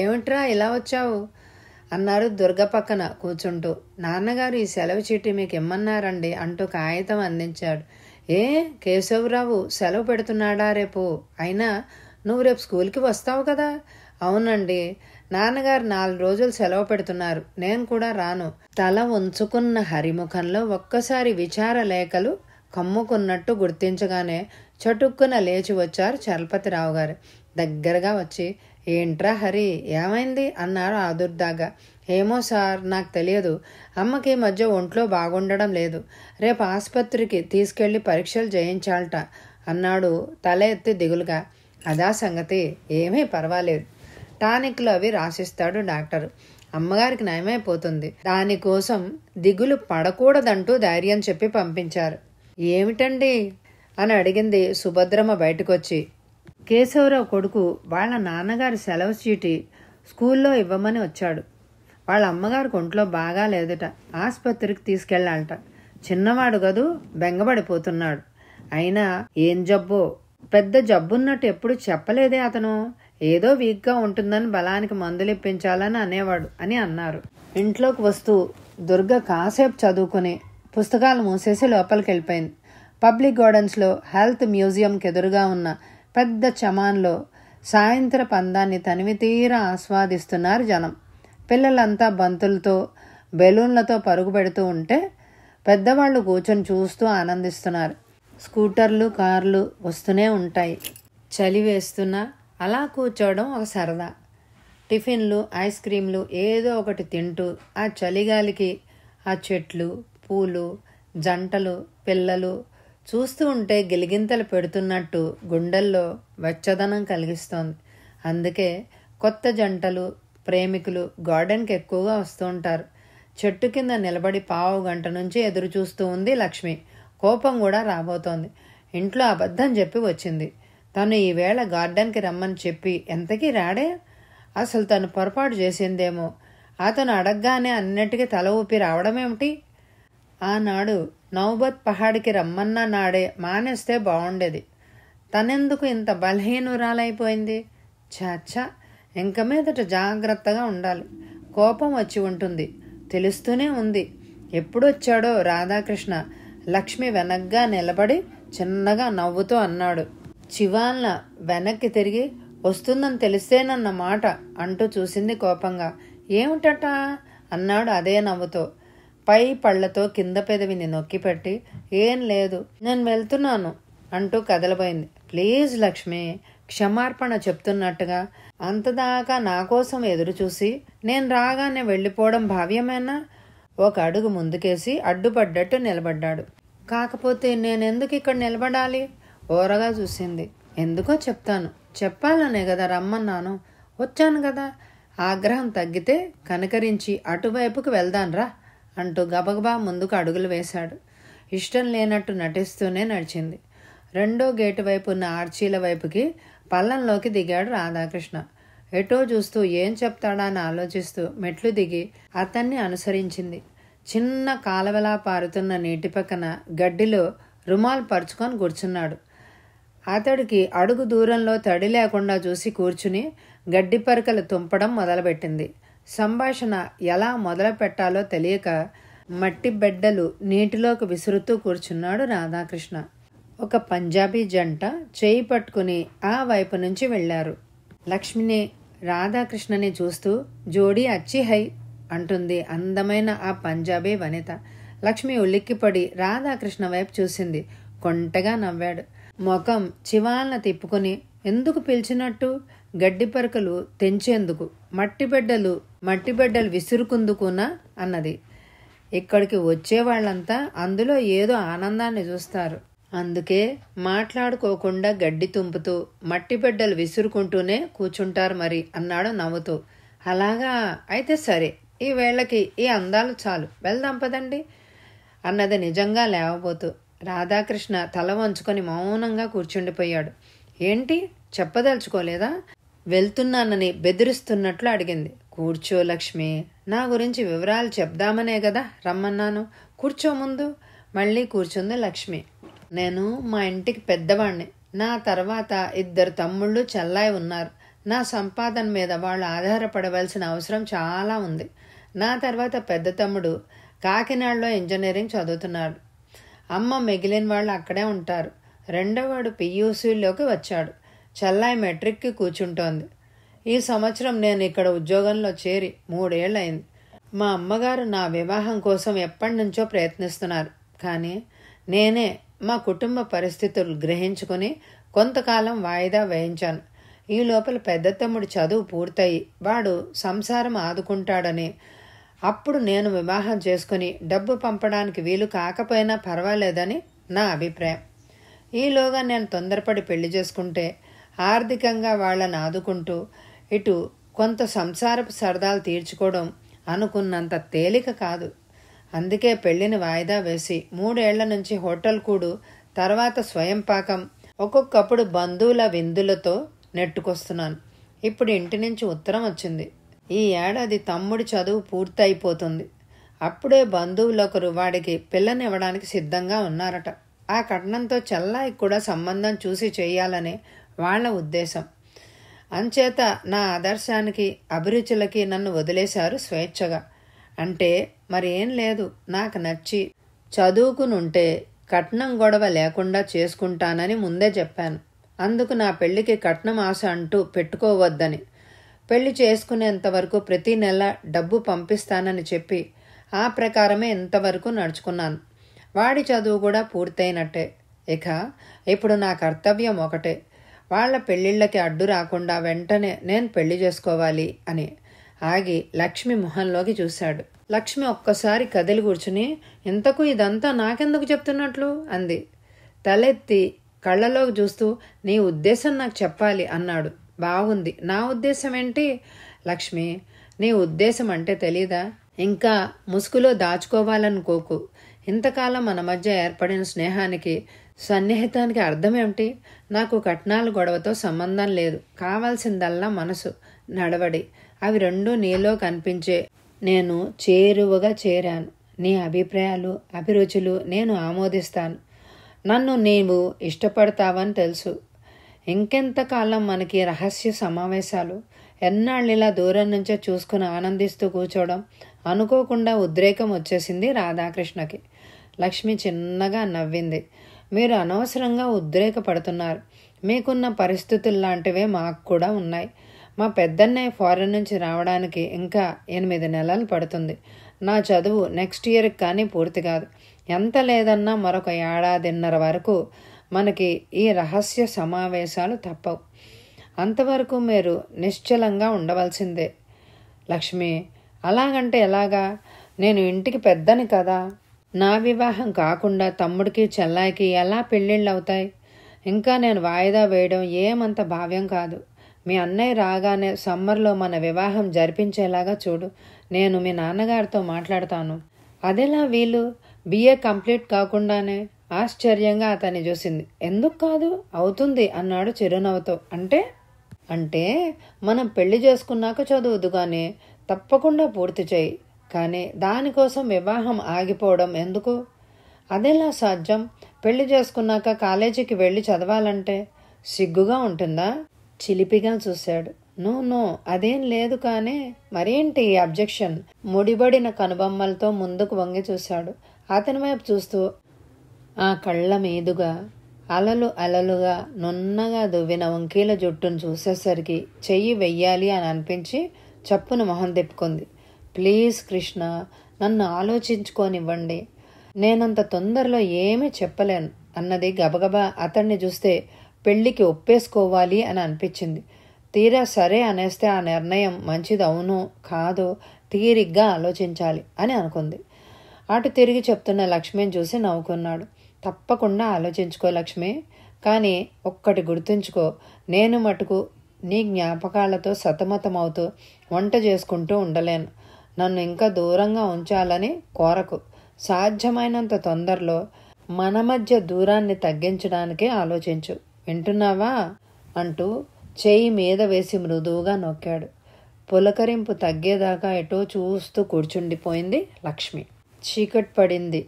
ఏమిట్రా ఇలా వచ్చావు అన్నారు దుర్గ పక్కన కూర్చుంటూ నాన్నగారు ఈ సెలవు చీటి మీకు ఇమ్మన్నారండి అంటూ కాగితం అందించాడు ఏ కేశవరావు సెలవు పెడుతున్నాడా రేపు అయినా నువ్వు రేపు స్కూల్కి వస్తావు కదా అవునండి నాన్నగారు నాలుగు రోజులు సెలవు పెడుతున్నారు నేను కూడా రాను తల ఉంచుకున్న హరిముఖంలో ఒక్కసారి విచార లేఖలు కమ్ముకున్నట్టు గుర్తించగానే చటుక్కున లేచి వచ్చారు చలపతిరావు గారు దగ్గరగా వచ్చి ఏంట్రా హరి ఏమైంది అన్నారు ఆదుర్దాగా ఏమో సార్ నాకు తెలియదు అమ్మకి మధ్య ఒంట్లో బాగుండడం లేదు రేపు ఆసుపత్రికి తీసుకెళ్లి పరీక్షలు చేయించాలట అన్నాడు తల ఎత్తి దిగులుగా అదా సంగతి ఏమీ పర్వాలేదు టానిక్లు అవి రాసిస్తాడు డాక్టర్ అమ్మగారికి నయమైపోతుంది దానికోసం దిగులు పడకూడదంటూ ధైర్యం చెప్పి పంపించారు ఏమిటండి అని అడిగింది సుభద్రమ్మ బయటకొచ్చి కేశవరావు కొడుకు వాళ్ళ నాన్నగారి సెలవు చీటి స్కూల్లో ఇవ్వమని వచ్చాడు వాళ్ళ అమ్మగారికి ఒంట్లో బాగా లేదట ఆసుపత్రికి తీసుకెళ్లాలట చిన్నవాడు కదూ బెంగపడిపోతున్నాడు అయినా ఏం జబ్బో పెద్ద జబ్బున్నట్టు ఎప్పుడు చెప్పలేదే అతను ఏదో వీక్గా ఉంటుందని బలానికి మందులు ఇప్పించాలని అనేవాడు అని అన్నారు ఇంట్లోకి వస్తూ దుర్గ కాసేపు చదువుకుని పుస్తకాలు మూసేసి లోపలికి వెళ్ళిపోయింది పబ్లిక్ గార్డెన్స్లో హెల్త్ మ్యూజియంకి ఎదురుగా ఉన్న పెద్ద చమాన్లో సాయంత్ర పందాన్ని తనివి తీర ఆస్వాదిస్తున్నారు జనం పిల్లలంతా బంతులతో బెలూన్లతో పరుగు పెడుతూ ఉంటే పెద్దవాళ్ళు కూర్చొని చూస్తూ ఆనందిస్తున్నారు స్కూటర్లు కార్లు వస్తూనే ఉంటాయి చలి వేస్తున్నా అలా కూర్చోవడం ఒక సరదా టిఫిన్లు ఐస్ క్రీంలు ఏదో ఒకటి తింటూ ఆ చలిగాలికి ఆ చెట్లు పూలు జంటలు పిల్లలు చూస్తూ ఉంటే గిలిగింతలు పెడుతున్నట్టు గుండెల్లో వెచ్చదనం కలిగిస్తోంది అందుకే కొత్త జంటలు ప్రేమికులు గార్డెన్కి ఎక్కువగా వస్తూ ఉంటారు చెట్టు కింద నిలబడి పావు గంట నుంచి ఎదురు చూస్తూ ఉంది లక్ష్మి కోపం కూడా రాబోతోంది ఇంట్లో అబద్ధం చెప్పి వచ్చింది తను ఈవేళ గార్డెన్కి రమ్మని చెప్పి ఎంతకీ రాడే అసలు తను పొరపాటు చేసిందేమో అతను అడగగానే అన్నిటికీ తల ఊపి రావడమేమిటి ఆనాడు నౌబత్ పహాడికి రమ్మన్న నాడే మానేస్తే బాగుండేది తనెందుకు ఇంత బలహీనురాలైపోయింది చాచా ఇంక మీదట జాగ్రత్తగా ఉండాలి కోపం వచ్చి ఉంటుంది తెలుస్తూనే ఉంది ఎప్పుడొచ్చాడో రాధాకృష్ణ లక్ష్మి వెనగ్గా నిలబడి చిన్నగా నవ్వుతూ అన్నాడు చివాల్న వెనక్కి తిరిగి వస్తుందని తెలిస్తేనన్న మాట అంటూ చూసింది కోపంగా ఏమిటట అన్నాడు అదే నవ్వుతో పై పళ్లతో కింద పెదవిని నొక్కిపెట్టి ఏం లేదు నేను వెళ్తున్నాను అంటూ కదలబోయింది ప్లీజ్ లక్ష్మి క్షమార్పణ చెప్తున్నట్టుగా అంతదాకా నా కోసం ఎదురుచూసి నేను రాగానే వెళ్ళిపోవడం భావ్యమేనా ఒక అడుగు ముందుకేసి అడ్డుపడ్డట్టు నిలబడ్డాడు కాకపోతే నేనెందుకు ఇక్కడ నిలబడాలి ఓరగా చూసింది ఎందుకో చెప్తాను చెప్పాలనే కదా రమ్మన్నాను వచ్చాను కదా ఆగ్రహం తగ్గితే కనకరించి అటువైపుకు వెళ్దాన్రా అంటూ గబగబా ముందుకు అడుగులు వేశాడు ఇష్టం లేనట్టు నటిస్తూనే నడిచింది రెండో గేటు వైపు ఉన్న ఆర్చీల వైపుకి పల్లంలోకి దిగాడు రాధాకృష్ణ ఎటో చూస్తూ ఏం చెప్తాడా అని ఆలోచిస్తూ మెట్లు దిగి అతన్ని అనుసరించింది చిన్న కాలవలా పారుతున్న నీటి పక్కన గడ్డిలో రుమాల్ పరుచుకొని కూర్చున్నాడు అతడికి అడుగు దూరంలో తడి లేకుండా చూసి కూర్చుని గడ్డిపరకలు తుంపడం మొదలుపెట్టింది సంభాషణ ఎలా మొదలు పెట్టాలో తెలియక మట్టి బిడ్డలు నీటిలోకి విసురుతూ కూర్చున్నాడు రాధాకృష్ణ ఒక పంజాబీ జంట చేయి పట్టుకుని ఆ వైపు నుంచి వెళ్ళారు లక్ష్మిని రాధాకృష్ణని చూస్తూ జోడీ అచ్చి హై అంటుంది అందమైన ఆ పంజాబీ వనిత లక్ష్మి ఉలిక్కిపడి రాధాకృష్ణ వైపు చూసింది కొంటగా నవ్వాడు ముఖం చివాలన తిప్పుకొని ఎందుకు పిలిచినట్టు గడ్డి పరకలు తెంచేందుకు మట్టిబిడ్డలు మట్టిబిడ్డలు విసురుకుందుకునా అన్నది ఇక్కడికి వచ్చే వాళ్ళంతా అందులో ఏదో ఆనందాన్ని చూస్తారు అందుకే మాట్లాడుకోకుండా గడ్డి తుంపుతూ మట్టిబిడ్డలు విసురుకుంటూనే కూర్చుంటారు మరి అన్నాడు నవ్వుతూ అలాగా అయితే సరే ఈ వేళకి ఈ అందాలు చాలు వెళ్దాం పదండి అన్నది నిజంగా లేవబోతూ రాధాకృష్ణ తల వంచుకొని మౌనంగా కూర్చుండిపోయాడు ఏంటి చెప్పదలుచుకోలేదా వెళ్తున్నానని బెదిరిస్తున్నట్లు అడిగింది కూర్చో లక్ష్మి నా గురించి వివరాలు చెప్దామనే కదా రమ్మన్నాను కూర్చో ముందు మళ్ళీ కూర్చుంది లక్ష్మి నేను మా ఇంటికి పెద్దవాణ్ణి నా తర్వాత ఇద్దరు తమ్ముళ్ళు చెల్లాయి ఉన్నారు నా సంపాదన మీద వాళ్ళు ఆధారపడవలసిన అవసరం చాలా ఉంది నా తర్వాత పెద్ద తమ్ముడు కాకినాడలో ఇంజనీరింగ్ చదువుతున్నాడు అమ్మ మిగిలిన వాళ్ళు అక్కడే ఉంటారు రెండోవాడు పియూసీలోకి వచ్చాడు చెల్లాయి మెట్రిక్కి కూర్చుంటోంది ఈ సంవత్సరం నేను ఇక్కడ ఉద్యోగంలో చేరి మూడేళ్లైంది మా అమ్మగారు నా వివాహం కోసం ఎప్పటి నుంచో ప్రయత్నిస్తున్నారు కానీ నేనే మా కుటుంబ పరిస్థితులు గ్రహించుకుని కొంతకాలం వాయిదా వేయించాను ఈ లోపల పెద్ద తమ్ముడు చదువు పూర్తయి వాడు సంసారం ఆదుకుంటాడని అప్పుడు నేను వివాహం చేసుకుని డబ్బు పంపడానికి వీలు కాకపోయినా పర్వాలేదని నా అభిప్రాయం ఈలోగా నేను తొందరపడి పెళ్లి చేసుకుంటే ఆర్థికంగా వాళ్ళని ఆదుకుంటూ ఇటు కొంత సంసారపు సరదాలు తీర్చుకోవడం అనుకున్నంత తేలిక కాదు అందుకే పెళ్లిని వాయిదా వేసి మూడేళ్ల నుంచి హోటల్ కూడు తర్వాత స్వయం పాకం ఒక్కొక్కప్పుడు బంధువుల విందులతో నెట్టుకొస్తున్నాను ఇప్పుడు ఇంటి నుంచి ఉత్తరం వచ్చింది ఈ ఏడాది తమ్ముడి చదువు పూర్తయిపోతుంది అప్పుడే బంధువులొకరు వాడికి పిల్లనివ్వడానికి సిద్ధంగా ఉన్నారట ఆ కట్నంతో చెల్లాయి కూడా సంబంధం చూసి చేయాలని వాళ్ళ ఉద్దేశం అంచేత నా ఆదర్శానికి అభిరుచులకి నన్ను వదిలేశారు స్వేచ్ఛగా అంటే మరి ఏం లేదు నాకు నచ్చి చదువుకునుంటే కట్నం గొడవ లేకుండా చేసుకుంటానని ముందే చెప్పాను అందుకు నా పెళ్లికి కట్నం ఆశ అంటూ పెట్టుకోవద్దని పెళ్లి చేసుకునేంత వరకు ప్రతి నెల డబ్బు పంపిస్తానని చెప్పి ఆ ప్రకారమే ఇంతవరకు నడుచుకున్నాను వాడి చదువు కూడా పూర్తయినట్టే ఇక ఇప్పుడు నా కర్తవ్యం ఒకటే వాళ్ల పెళ్ళిళ్ళకి అడ్డు రాకుండా వెంటనే నేను పెళ్లి చేసుకోవాలి అని ఆగి లక్ష్మి మొహంలోకి చూశాడు లక్ష్మి ఒక్కసారి కదిలి కూర్చుని ఇంతకు ఇదంతా నాకెందుకు చెప్తున్నట్లు అంది తలెత్తి కళ్ళలోకి చూస్తూ నీ ఉద్దేశం నాకు చెప్పాలి అన్నాడు బాగుంది నా ఉద్దేశం ఏంటి లక్ష్మి నీ ఉద్దేశం అంటే తెలీదా ఇంకా ముసుగులో దాచుకోవాలనుకోకు ఇంతకాలం మన మధ్య ఏర్పడిన స్నేహానికి సన్నిహితానికి అర్థం ఏమిటి నాకు కట్నాల గొడవతో సంబంధం లేదు కావాల్సిందల్లా మనసు నడవడి అవి రెండూ నీలో కనిపించే నేను చేరువగా చేరాను నీ అభిప్రాయాలు అభిరుచులు నేను ఆమోదిస్తాను నన్ను నీవు ఇష్టపడతావని తెలుసు ఇంకెంతకాలం మనకి రహస్య సమావేశాలు ఎన్నాళ్ళు ఇలా దూరం నుంచే చూసుకుని ఆనందిస్తూ కూర్చోవడం అనుకోకుండా ఉద్రేకం వచ్చేసింది రాధాకృష్ణకి లక్ష్మి చిన్నగా నవ్వింది మీరు అనవసరంగా ఉద్రేకపడుతున్నారు మీకున్న పరిస్థితులు లాంటివే మాకు కూడా ఉన్నాయి మా పెద్దన్నయ్య ఫారెన్ నుంచి రావడానికి ఇంకా ఎనిమిది నెలలు పడుతుంది నా చదువు నెక్స్ట్ ఇయర్కి కానీ పూర్తి కాదు ఎంత లేదన్నా మరొక ఏడాదిన్నర వరకు మనకి ఈ రహస్య సమావేశాలు తప్పవు అంతవరకు మీరు నిశ్చలంగా ఉండవలసిందే లక్ష్మి అలాగంటే ఎలాగా నేను ఇంటికి పెద్దని కదా నా వివాహం కాకుండా తమ్ముడికి చెల్లాయికి ఎలా పెళ్ళిళ్ళు అవుతాయి ఇంకా నేను వాయిదా వేయడం ఏమంత భావ్యం కాదు మీ అన్నయ్య రాగానే సమ్మర్లో మన వివాహం జరిపించేలాగా చూడు నేను మీ నాన్నగారితో మాట్లాడతాను అదెలా వీలు బిఏ కంప్లీట్ కాకుండానే ఆశ్చర్యంగా అతన్ని చూసింది ఎందుకు కాదు అవుతుంది అన్నాడు చిరునవ్వుతో అంటే అంటే మనం పెళ్లి చేసుకున్నాక చదువుదు కానీ తప్పకుండా పూర్తి చేయి కానీ దానికోసం వివాహం ఆగిపోవడం ఎందుకు అదేలా సాధ్యం పెళ్లి చేసుకున్నాక కాలేజీకి వెళ్ళి చదవాలంటే సిగ్గుగా ఉంటుందా చిలిపిగా చూశాడు నో నో అదేం లేదు కానీ మరేంటి అబ్జెక్షన్ ముడిబడిన కనుబొమ్మలతో ముందుకు వంగి చూశాడు అతని వైపు చూస్తూ ఆ కళ్ళ మీదుగా అలలు అలలుగా నున్నగా దువ్విన వంకీల జుట్టును చూసేసరికి చెయ్యి వెయ్యాలి అని అనిపించి చప్పును మొహం తిప్పుకుంది ప్లీజ్ కృష్ణ నన్ను ఆలోచించుకోనివ్వండి నేనంత తొందరలో ఏమీ చెప్పలేను అన్నది గబగబా అతన్ని చూస్తే పెళ్లికి ఒప్పేసుకోవాలి అని అనిపించింది తీరా సరే అనేస్తే ఆ నిర్ణయం మంచిది అవును కాదు తీరిగ్గా ఆలోచించాలి అని అనుకుంది అటు తిరిగి చెప్తున్న లక్ష్మిని చూసి నవ్వుకున్నాడు తప్పకుండా ఆలోచించుకో లక్ష్మి కానీ ఒక్కటి గుర్తుంచుకో నేను మటుకు నీ జ్ఞాపకాలతో సతమతమవుతూ వంట చేసుకుంటూ ఉండలేను నన్ను ఇంకా దూరంగా ఉంచాలని కోరకు సాధ్యమైనంత తొందరలో మన మధ్య దూరాన్ని తగ్గించడానికే ఆలోచించు వింటున్నావా అంటూ చేయి మీద వేసి మృదువుగా నొక్కాడు పులకరింపు తగ్గేదాకా ఎటో చూస్తూ కూర్చుండిపోయింది లక్ష్మి చీకట్ పడింది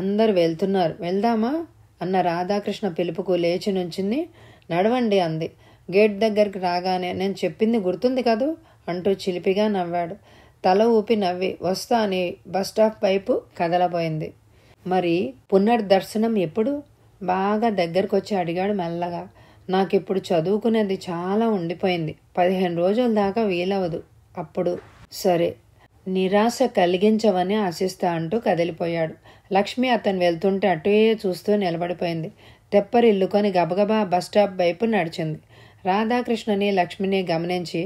అందరు వెళ్తున్నారు వెళ్దామా అన్న రాధాకృష్ణ పిలుపుకు లేచి నుంచింది నడవండి అంది గేట్ దగ్గరికి రాగానే నేను చెప్పింది గుర్తుంది కదూ అంటూ చిలిపిగా నవ్వాడు తల ఊపి నవ్వి వస్తా అని బస్టాప్ వైపు కదలబోయింది మరి పునర్దర్శనం ఎప్పుడు బాగా దగ్గరకొచ్చి అడిగాడు మెల్లగా నాకిప్పుడు చదువుకునేది చాలా ఉండిపోయింది పదిహేను రోజుల దాకా వీలవదు అప్పుడు సరే నిరాశ కలిగించవని ఆశిస్తా అంటూ కదిలిపోయాడు లక్ష్మి అతను వెళ్తుంటే అటే చూస్తూ నిలబడిపోయింది తెప్పరిల్లుకొని గబగబా బస్టాప్ వైపు నడిచింది రాధాకృష్ణని లక్ష్మిని గమనించి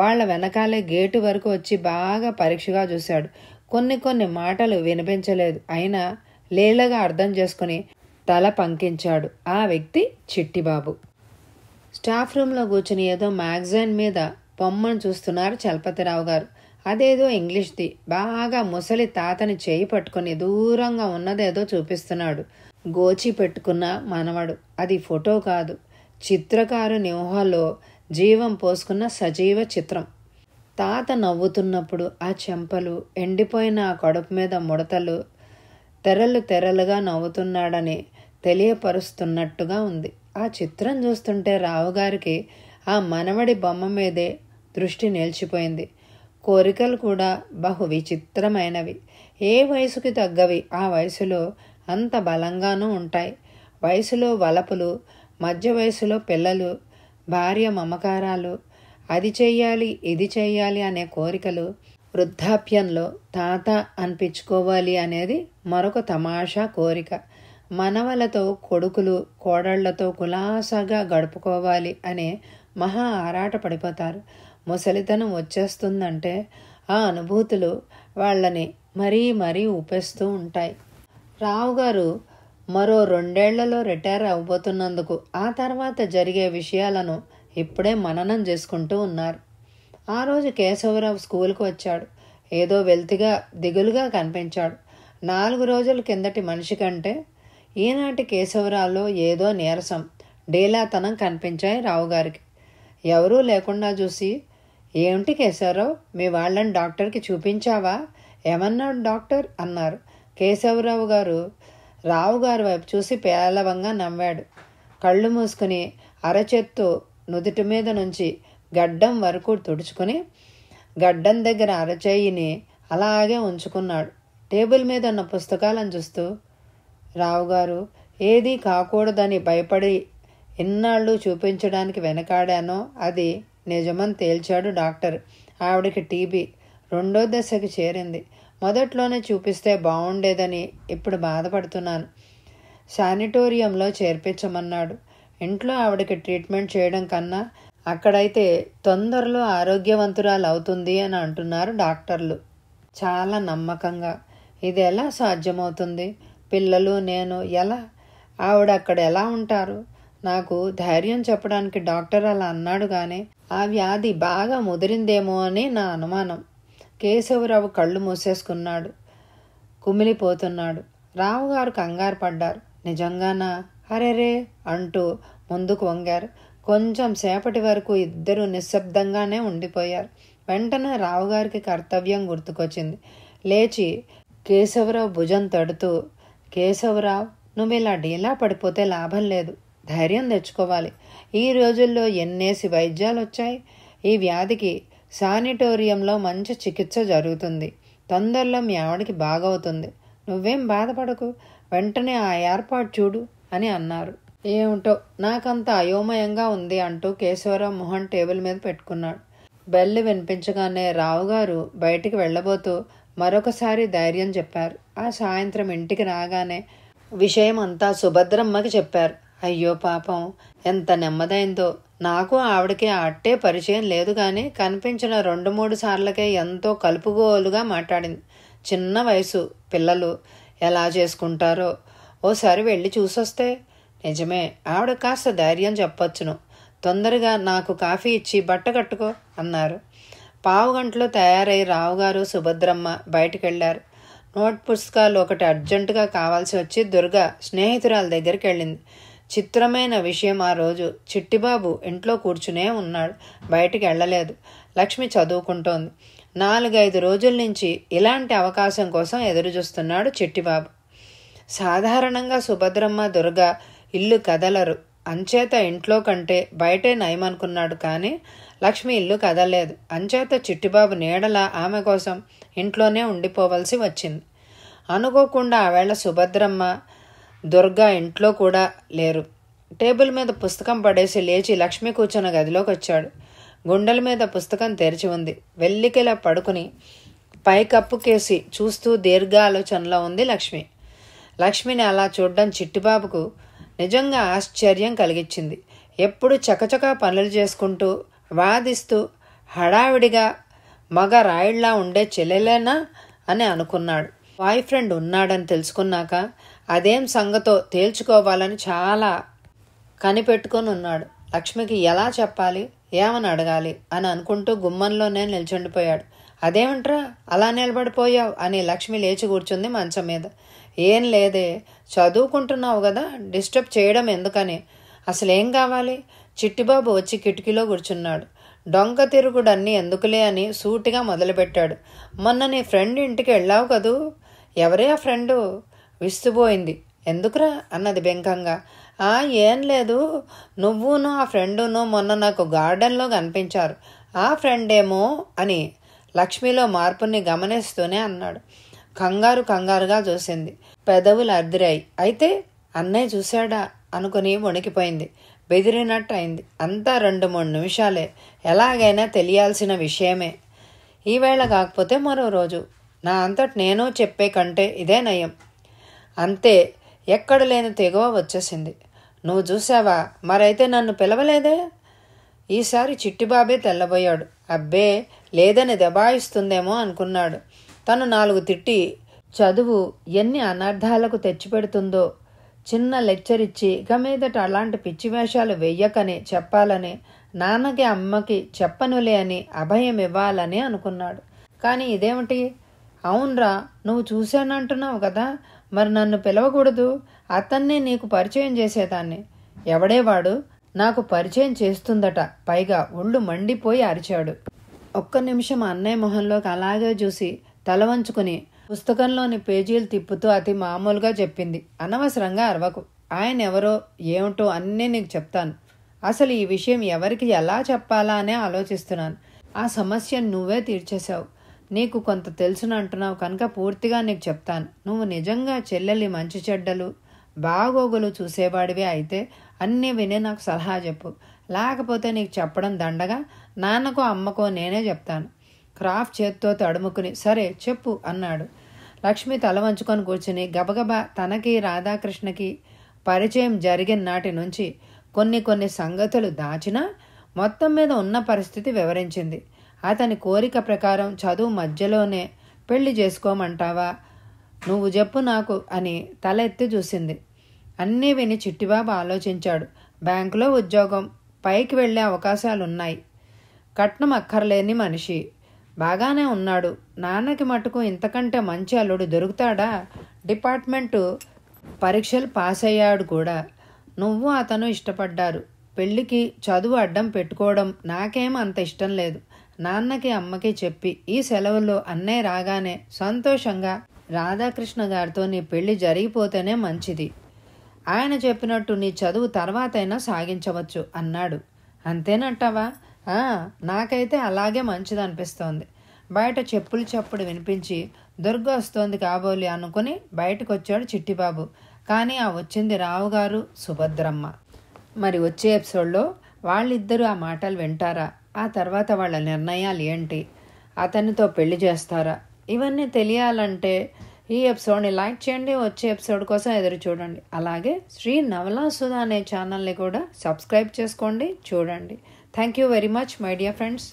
వాళ్ల వెనకాలే గేటు వరకు వచ్చి బాగా పరీక్షగా చూశాడు కొన్ని కొన్ని మాటలు వినిపించలేదు అయినా లీలగా అర్థం చేసుకుని తల పంకించాడు ఆ వ్యక్తి చిట్టిబాబు స్టాఫ్ రూమ్లో కూర్చుని ఏదో మ్యాగజైన్ మీద బొమ్మను చూస్తున్నారు చలపతిరావు గారు అదేదో ఇంగ్లీష్ది బాగా ముసలి తాతని చేయి పట్టుకుని దూరంగా ఉన్నదేదో చూపిస్తున్నాడు గోచి పెట్టుకున్న మనవడు అది ఫోటో కాదు చిత్రకారు ఊహలో జీవం పోసుకున్న సజీవ చిత్రం తాత నవ్వుతున్నప్పుడు ఆ చెంపలు ఎండిపోయిన ఆ కడుపు మీద ముడతలు తెరలు తెరలుగా నవ్వుతున్నాడని తెలియపరుస్తున్నట్టుగా ఉంది ఆ చిత్రం చూస్తుంటే రావుగారికి ఆ మనవడి బొమ్మ మీదే దృష్టి నిలిచిపోయింది కోరికలు కూడా బహు విచిత్రమైనవి ఏ వయసుకి తగ్గవి ఆ వయసులో అంత బలంగానూ ఉంటాయి వయసులో వలపులు మధ్య వయసులో పిల్లలు భార్య మమకారాలు అది చేయాలి ఇది చేయాలి అనే కోరికలు వృద్ధాప్యంలో తాత అనిపించుకోవాలి అనేది మరొక తమాషా కోరిక మనవలతో కొడుకులు కోడళ్లతో కులాసగా గడుపుకోవాలి అనే మహా ఆరాట పడిపోతారు ముసలితనం వచ్చేస్తుందంటే ఆ అనుభూతులు వాళ్ళని మరీ మరీ ఊపేస్తూ ఉంటాయి రావు గారు మరో రెండేళ్లలో రిటైర్ అవ్వబోతున్నందుకు ఆ తర్వాత జరిగే విషయాలను ఇప్పుడే మననం చేసుకుంటూ ఉన్నారు ఆ రోజు కేశవరావు స్కూల్కి వచ్చాడు ఏదో వెల్తిగా దిగులుగా కనిపించాడు నాలుగు రోజుల కిందటి మనిషి కంటే ఈనాటి కేశవరావులో ఏదో నీరసం డీలాతనం కనిపించాయి రావుగారికి ఎవరూ లేకుండా చూసి ఏమిటి కేశవరావు మీ వాళ్ళని డాక్టర్కి చూపించావా ఏమన్నాడు డాక్టర్ అన్నారు కేశవరావు గారు రావు గారి వైపు చూసి పేలవంగా నవ్వాడు కళ్ళు మూసుకుని అరచెత్తు నుదుటి మీద నుంచి గడ్డం వరకు తుడుచుకుని గడ్డం దగ్గర అరచేయిని అలాగే ఉంచుకున్నాడు టేబుల్ మీద ఉన్న పుస్తకాలను చూస్తూ రావుగారు ఏది కాకూడదని భయపడి ఇన్నాళ్ళు చూపించడానికి వెనకాడానో అది నిజమని తేల్చాడు డాక్టర్ ఆవిడకి టీబీ రెండో దశకు చేరింది మొదట్లోనే చూపిస్తే బాగుండేదని ఇప్పుడు బాధపడుతున్నాను శానిటోరియంలో చేర్పించమన్నాడు ఇంట్లో ఆవిడకి ట్రీట్మెంట్ చేయడం కన్నా అక్కడైతే తొందరలో ఆరోగ్యవంతురాలు అవుతుంది అని అంటున్నారు డాక్టర్లు చాలా నమ్మకంగా ఇది ఎలా సాధ్యమవుతుంది పిల్లలు నేను ఎలా ఆవిడ అక్కడ ఎలా ఉంటారు నాకు ధైర్యం చెప్పడానికి డాక్టర్ అలా అన్నాడు కానీ ఆ వ్యాధి బాగా ముదిరిందేమో అని నా అనుమానం కేశవరావు కళ్ళు మూసేసుకున్నాడు కుమిలిపోతున్నాడు రావుగారు కంగారు పడ్డారు నిజంగానా అరెరే అంటూ ముందుకు వంగారు కొంచెం సేపటి వరకు ఇద్దరూ నిశ్శబ్దంగానే ఉండిపోయారు వెంటనే రావుగారికి కర్తవ్యం గుర్తుకొచ్చింది లేచి కేశవరావు భుజం తడుతూ కేశవరావు నువ్వు ఇలా ఢీలా పడిపోతే లాభం లేదు ధైర్యం తెచ్చుకోవాలి ఈ రోజుల్లో ఎన్నేసి వైద్యాలు వచ్చాయి ఈ వ్యాధికి సానిటోరియంలో మంచి చికిత్స జరుగుతుంది తొందరలో మీ ఆవిడకి బాగవుతుంది నువ్వేం బాధపడకు వెంటనే ఆ ఏర్పాటు చూడు అని అన్నారు ఏమిటో నాకంత అయోమయంగా ఉంది అంటూ కేశవరావు మొహన్ టేబుల్ మీద పెట్టుకున్నాడు బెల్ వినిపించగానే రావుగారు బయటికి వెళ్ళబోతూ మరొకసారి ధైర్యం చెప్పారు ఆ సాయంత్రం ఇంటికి రాగానే విషయం అంతా సుభద్రమ్మకి చెప్పారు అయ్యో పాపం ఎంత నెమ్మదైందో నాకు ఆవిడకి అట్టే పరిచయం లేదు కానీ కనిపించిన రెండు మూడు సార్లకే ఎంతో కలుపుగోలుగా మాట్లాడింది చిన్న వయసు పిల్లలు ఎలా చేసుకుంటారో ఓసారి వెళ్ళి చూసొస్తే నిజమే ఆవిడ కాస్త ధైర్యం చెప్పొచ్చును తొందరగా నాకు కాఫీ ఇచ్చి బట్ట కట్టుకో అన్నారు పావు గంటలో తయారై రావుగారు సుభద్రమ్మ బయటకెళ్ళారు నోట్ పుస్తకాలు ఒకటి అర్జెంటుగా కావాల్సి వచ్చి దుర్గా స్నేహితురాల దగ్గరికి వెళ్ళింది చిత్రమైన విషయం ఆ రోజు చిట్టిబాబు ఇంట్లో కూర్చునే ఉన్నాడు బయటికి వెళ్ళలేదు లక్ష్మి చదువుకుంటోంది నాలుగైదు రోజుల నుంచి ఇలాంటి అవకాశం కోసం ఎదురుచూస్తున్నాడు చిట్టిబాబు సాధారణంగా సుభద్రమ్మ దుర్గ ఇల్లు కదలరు అంచేత ఇంట్లో కంటే బయటే నయమనుకున్నాడు కానీ లక్ష్మి ఇల్లు కదలలేదు అంచేత చిట్టిబాబు నీడల ఆమె కోసం ఇంట్లోనే ఉండిపోవలసి వచ్చింది అనుకోకుండా ఆవేళ సుభద్రమ్మ దుర్గా ఇంట్లో కూడా లేరు టేబుల్ మీద పుస్తకం పడేసి లేచి లక్ష్మి కూర్చున్న గదిలోకి వచ్చాడు గుండెల మీద పుస్తకం తెరిచి ఉంది వెల్లికిలా పడుకుని కేసి చూస్తూ దీర్ఘ ఆలోచనలో ఉంది లక్ష్మి లక్ష్మిని అలా చూడడం చిట్టిబాబుకు నిజంగా ఆశ్చర్యం కలిగించింది ఎప్పుడు చకచకా పనులు చేసుకుంటూ వాదిస్తూ హడావిడిగా మగ రాయిళ్లా ఉండే చెల్లెలేనా అని అనుకున్నాడు బాయ్ ఫ్రెండ్ ఉన్నాడని తెలుసుకున్నాక అదేం సంగతో తేల్చుకోవాలని చాలా కనిపెట్టుకొని ఉన్నాడు లక్ష్మికి ఎలా చెప్పాలి ఏమని అడగాలి అని అనుకుంటూ గుమ్మంలోనే నిల్చుండిపోయాడు అదేమంట్రా అలా నిలబడిపోయావు అని లక్ష్మి లేచి కూర్చుంది మంచం మీద ఏం లేదే చదువుకుంటున్నావు కదా డిస్టర్బ్ చేయడం ఎందుకని అసలేం కావాలి చిట్టిబాబు వచ్చి కిటికీలో కూర్చున్నాడు డొంక తిరుగుడన్నీ ఎందుకులే అని సూటిగా మొదలుపెట్టాడు మొన్న నీ ఫ్రెండ్ ఇంటికి వెళ్ళావు కదూ ఎవరే ఆ ఫ్రెండు విస్తుపోయింది ఎందుకురా అన్నది బెంకంగా ఆ ఏం లేదు నువ్వును ఆ ఫ్రెండును మొన్న నాకు గార్డెన్లో కనిపించారు ఆ ఫ్రెండ్ ఏమో అని లక్ష్మిలో మార్పుని గమనిస్తూనే అన్నాడు కంగారు కంగారుగా చూసింది పెదవులు అర్దిరాయి అయితే అన్నయ్య చూశాడా అనుకుని వణికిపోయింది బెదిరినట్టు అయింది అంతా రెండు మూడు నిమిషాలే ఎలాగైనా తెలియాల్సిన విషయమే ఈవేళ కాకపోతే మరో రోజు నా అంతటి నేను చెప్పే కంటే ఇదే నయం అంతే ఎక్కడ లేని తెగవ వచ్చేసింది నువ్వు చూసావా మరైతే నన్ను పిలవలేదే ఈసారి చిట్టిబాబే తెల్లబోయాడు అబ్బే లేదని దెబాయిస్తుందేమో అనుకున్నాడు తను నాలుగు తిట్టి చదువు ఎన్ని అనర్థాలకు తెచ్చిపెడుతుందో చిన్న లెక్చర్ ఇచ్చి ఇక మీదట అలాంటి పిచ్చివేషాలు వెయ్యకని చెప్పాలని నాన్నకి అమ్మకి చెప్పనులే అని అభయం ఇవ్వాలని అనుకున్నాడు కానీ ఇదేమిటి అవునరా నువ్వు చూశానంటున్నావు కదా మరి నన్ను పిలవకూడదు అతన్నే నీకు పరిచయం చేసేదాన్ని ఎవడేవాడు నాకు పరిచయం చేస్తుందట పైగా ఒళ్ళు మండిపోయి అరిచాడు ఒక్క నిమిషం అన్నయ్య మొహంలోకి అలాగే చూసి తల వంచుకుని పుస్తకంలోని పేజీలు తిప్పుతూ అతి మామూలుగా చెప్పింది అనవసరంగా అరవకు ఆయన ఎవరో ఏమిటో అన్నీ నీకు చెప్తాను అసలు ఈ విషయం ఎవరికి ఎలా చెప్పాలా అనే ఆలోచిస్తున్నాను ఆ సమస్య నువ్వే తీర్చేశావు నీకు కొంత తెలుసును అంటున్నావు కనుక పూర్తిగా నీకు చెప్తాను నువ్వు నిజంగా చెల్లెలి మంచి చెడ్డలు బాగోగులు చూసేవాడివే అయితే అన్నీ వినే నాకు సలహా చెప్పు లేకపోతే నీకు చెప్పడం దండగా నాన్నకో అమ్మకో నేనే చెప్తాను క్రాఫ్ట్ చేత్తో తడుముకుని సరే చెప్పు అన్నాడు లక్ష్మి తల వంచుకొని కూర్చుని గబగబా తనకి రాధాకృష్ణకి పరిచయం జరిగిన నాటి నుంచి కొన్ని కొన్ని సంగతులు దాచినా మొత్తం మీద ఉన్న పరిస్థితి వివరించింది అతని కోరిక ప్రకారం చదువు మధ్యలోనే పెళ్లి చేసుకోమంటావా నువ్వు చెప్పు నాకు అని తల ఎత్తి చూసింది అన్నీ విని చిట్టిబాబు ఆలోచించాడు బ్యాంకులో ఉద్యోగం పైకి వెళ్ళే అవకాశాలున్నాయి కట్నం అక్కర్లేని మనిషి బాగానే ఉన్నాడు నాన్నకి మటుకు ఇంతకంటే మంచి అల్లుడు దొరుకుతాడా డిపార్ట్మెంటు పరీక్షలు పాస్ అయ్యాడు కూడా నువ్వు అతను ఇష్టపడ్డారు పెళ్ళికి చదువు అడ్డం పెట్టుకోవడం నాకేం అంత ఇష్టం లేదు నాన్నకి అమ్మకి చెప్పి ఈ సెలవుల్లో అన్నయ్య రాగానే సంతోషంగా రాధాకృష్ణ గారితో నీ పెళ్లి జరిగిపోతేనే మంచిది ఆయన చెప్పినట్టు నీ చదువు తర్వాతైనా సాగించవచ్చు అన్నాడు అంతేనట్టవా నాకైతే అలాగే మంచిదనిపిస్తోంది బయట చెప్పులు చప్పుడు వినిపించి దుర్గ వస్తోంది కాబోలి అనుకుని బయటకు వచ్చాడు చిట్టిబాబు కానీ ఆ వచ్చింది రావుగారు సుభద్రమ్మ మరి వచ్చే ఎపిసోడ్లో వాళ్ళిద్దరూ ఆ మాటలు వింటారా ఆ తర్వాత వాళ్ళ నిర్ణయాలు ఏంటి అతనితో పెళ్లి చేస్తారా ఇవన్నీ తెలియాలంటే ఈ ఎపిసోడ్ని లైక్ చేయండి వచ్చే ఎపిసోడ్ కోసం ఎదురు చూడండి అలాగే శ్రీ నవలాసుధ అనే ఛానల్ని కూడా సబ్స్క్రైబ్ చేసుకోండి చూడండి thank you very much my dear friends